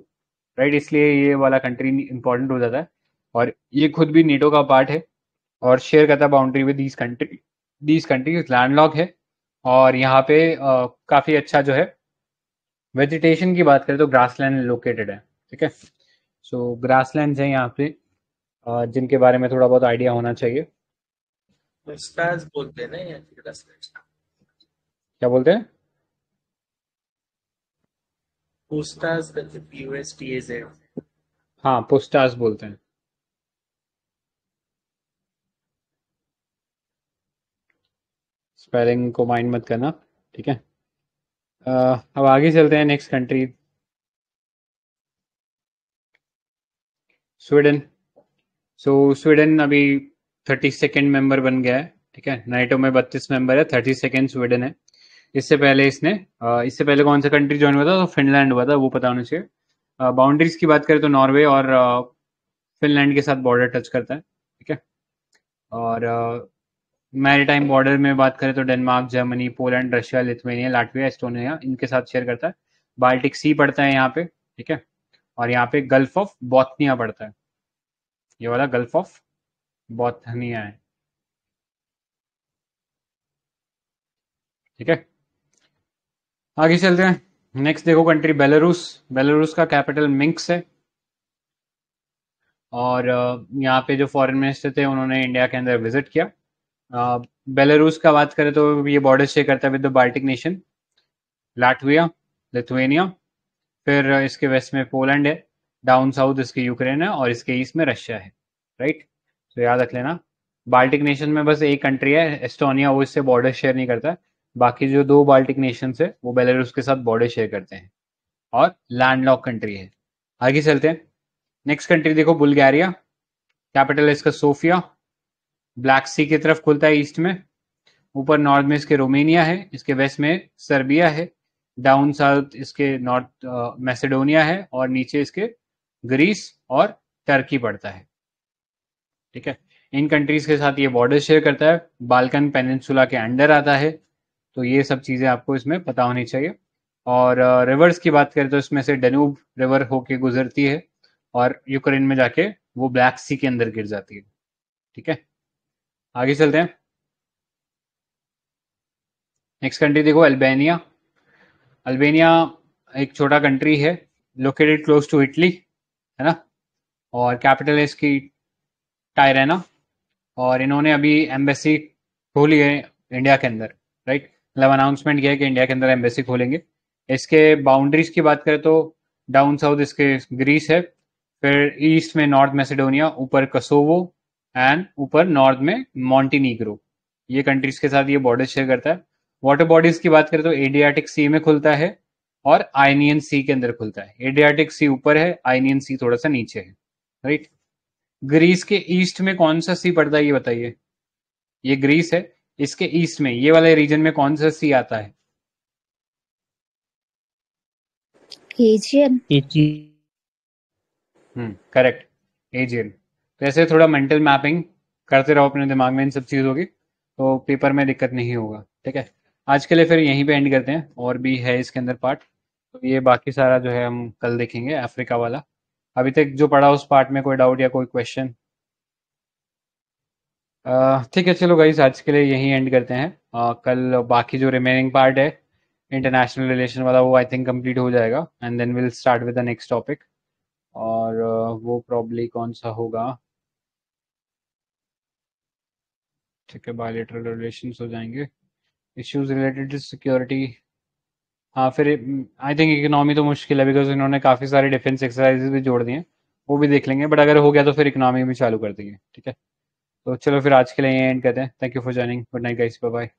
right इसलिए ये वाला कंट्री इंपॉर्टेंट हो जाता है और ये खुद भी नेटो का पार्ट है और शेयर करता है boundary with these country these country land lock है और यहाँ पे आ, काफी अच्छा जो है वेजिटेशन की बात करें तो ग्रासलैंड लोकेटेड है ठीक है सो ग्रासलैंड है यहाँ पे जिनके बारे में थोड़ा बहुत आइडिया होना चाहिए बोलते हैं क्या बोलते हैं पोस्टास यूएसटीएज है हाँ पोस्टास बोलते हैं स्पेलिंग को माइंड मत करना ठीक है uh, अब आगे चलते हैं next country Sweden so Sweden अभी थर्टी सेकेंड मेंबर बन गया है ठीक है नाइटो में बत्तीस मेंबर है थर्टी सेकेंड स्वीडन है इससे पहले इसने इससे पहले कौन सा कंट्री ज्वाइन हुआ था तो फिनलैंड हुआ था वो पता होना चाहिए बाउंड्रीज की बात करें तो नॉर्वे और फिनलैंड के साथ बॉर्डर टच करता है ठीक है और मैरीटाइम बॉर्डर में बात करें तो Denmark Germany Poland Russia Lithuania Latvia Estonia इनके साथ शेयर करता है बाल्टिक सी पड़ता है यहाँ पे ठीक है और यहाँ पे गल्फ ऑफ बोथनिया पड़ता है ये वाला गल्फ ऑफ बोथनिया है ठीक है आगे चलते हैं नेक्स्ट देखो कंट्री बेलारूस बेलारूस का कैपिटल मिंक्स है और uh, यहाँ पे जो फॉरेन मिनिस्टर थे उन्होंने इंडिया के अंदर विजिट किया बेलारूस uh, का बात करें तो ये बॉर्डर शेयर करता है with the Baltic nation Latvia Lithuania फिर uh, इसके वेस्ट में पोलैंड है डाउन साउथ इसके यूक्रेन है और इसके ईस्ट में रशिया है राइट तो याद रख लेना बाल्टिक नेशन में बस एक कंट्री है एस्टोनिया वो इससे बॉर्डर शेयर नहीं करता है बाकी जो दो बाल्टिक नेशन है वो बेलारूस के साथ बॉर्डर शेयर करते हैं और लैंडलॉक कंट्री है आगे चलते हैं नेक्स्ट कंट्री देखो बुल्गारिया कैपिटल है इसका सोफिया ब्लैक सी की तरफ खुलता है ईस्ट में ऊपर नॉर्थ में इसके रोमेनिया है इसके वेस्ट में सर्बिया है डाउन साउथ इसके नॉर्थ मैसेडोनिया है और नीचे इसके ग्रीस और टर्की पड़ता है ठीक है इन कंट्रीज के साथ ये बॉर्डर शेयर करता है बालकन पेनसुला के अंडर आता है तो ये सब चीज़ें आपको इसमें पता होनी चाहिए और रिवर्स की बात करें तो इसमें से डेनूब रिवर होके गुजरती है और यूक्रेन में जाके वो ब्लैक सी के अंदर गिर जाती है ठीक है आगे चलते हैं नेक्स्ट कंट्री देखो अल्बेनिया अल्बेनिया एक छोटा कंट्री है लोकेटेड क्लोज टू इटली है ना और कैपिटल है इसकी टायरेना और इन्होंने अभी एम्बेसी खोली है इंडिया के अंदर राइट मतलब अनाउंसमेंट किया कि इंडिया के अंदर एम्बेसी खोलेंगे इसके बाउंड्रीज की बात करें तो डाउन साउथ इसके ग्रीस है फिर ईस्ट में नॉर्थ मैसेडोनिया ऊपर कसोवो एंड ऊपर नॉर्थ में मॉन्टीनीग्रो ये कंट्रीज के साथ ये बॉर्डर शेयर करता है वाटर बॉडीज की बात करें तो एडियाटिक सी में खुलता है और आइनियन सी के अंदर खुलता है एडियाटिक सी ऊपर है आइनियन सी थोड़ा सा नीचे है राइट ग्रीस के ईस्ट में कौन सा सी पड़ता है ये बताइए ये ग्रीस है इसके ईस्ट में ये वाले रीजन में कौन सा सी आता है हम्म करेक्ट एजियन तो ऐसे थोड़ा मेंटल मैपिंग करते रहो अपने दिमाग में इन सब चीज़ों की तो पेपर में दिक्कत नहीं होगा ठीक है आज के लिए फिर यहीं पे एंड करते हैं और भी है इसके अंदर पार्ट तो ये बाकी सारा जो है हम कल देखेंगे अफ्रीका वाला अभी तक जो पढ़ा उस पार्ट में कोई डाउट या कोई क्वेश्चन ठीक है चलो गाइस आज के लिए यही एंड करते हैं आ, कल बाकी जो रिमेनिंग पार्ट है इंटरनेशनल रिलेशन वाला वो आई थिंक कंप्लीट हो जाएगा and then will start with the next topic और वो प्रॉब्ली कौन सा होगा ठीक है बायोलेटरल रिलेशन हो जाएंगे इश्यूज रिलेटेड टू सिक्योरिटी हाँ फिर आई थिंक इकोनॉमी तो मुश्किल है बिकॉज इन्होंने काफ़ी सारे डिफेंस एक्सरसाइजेज भी जोड़ दिए वो भी देख लेंगे बट अगर हो गया तो फिर इकोनॉमी भी चालू कर देंगे ठीक है तो चलो फिर आज के लिए एंड करते हैं thank you for joining good night guys bye bye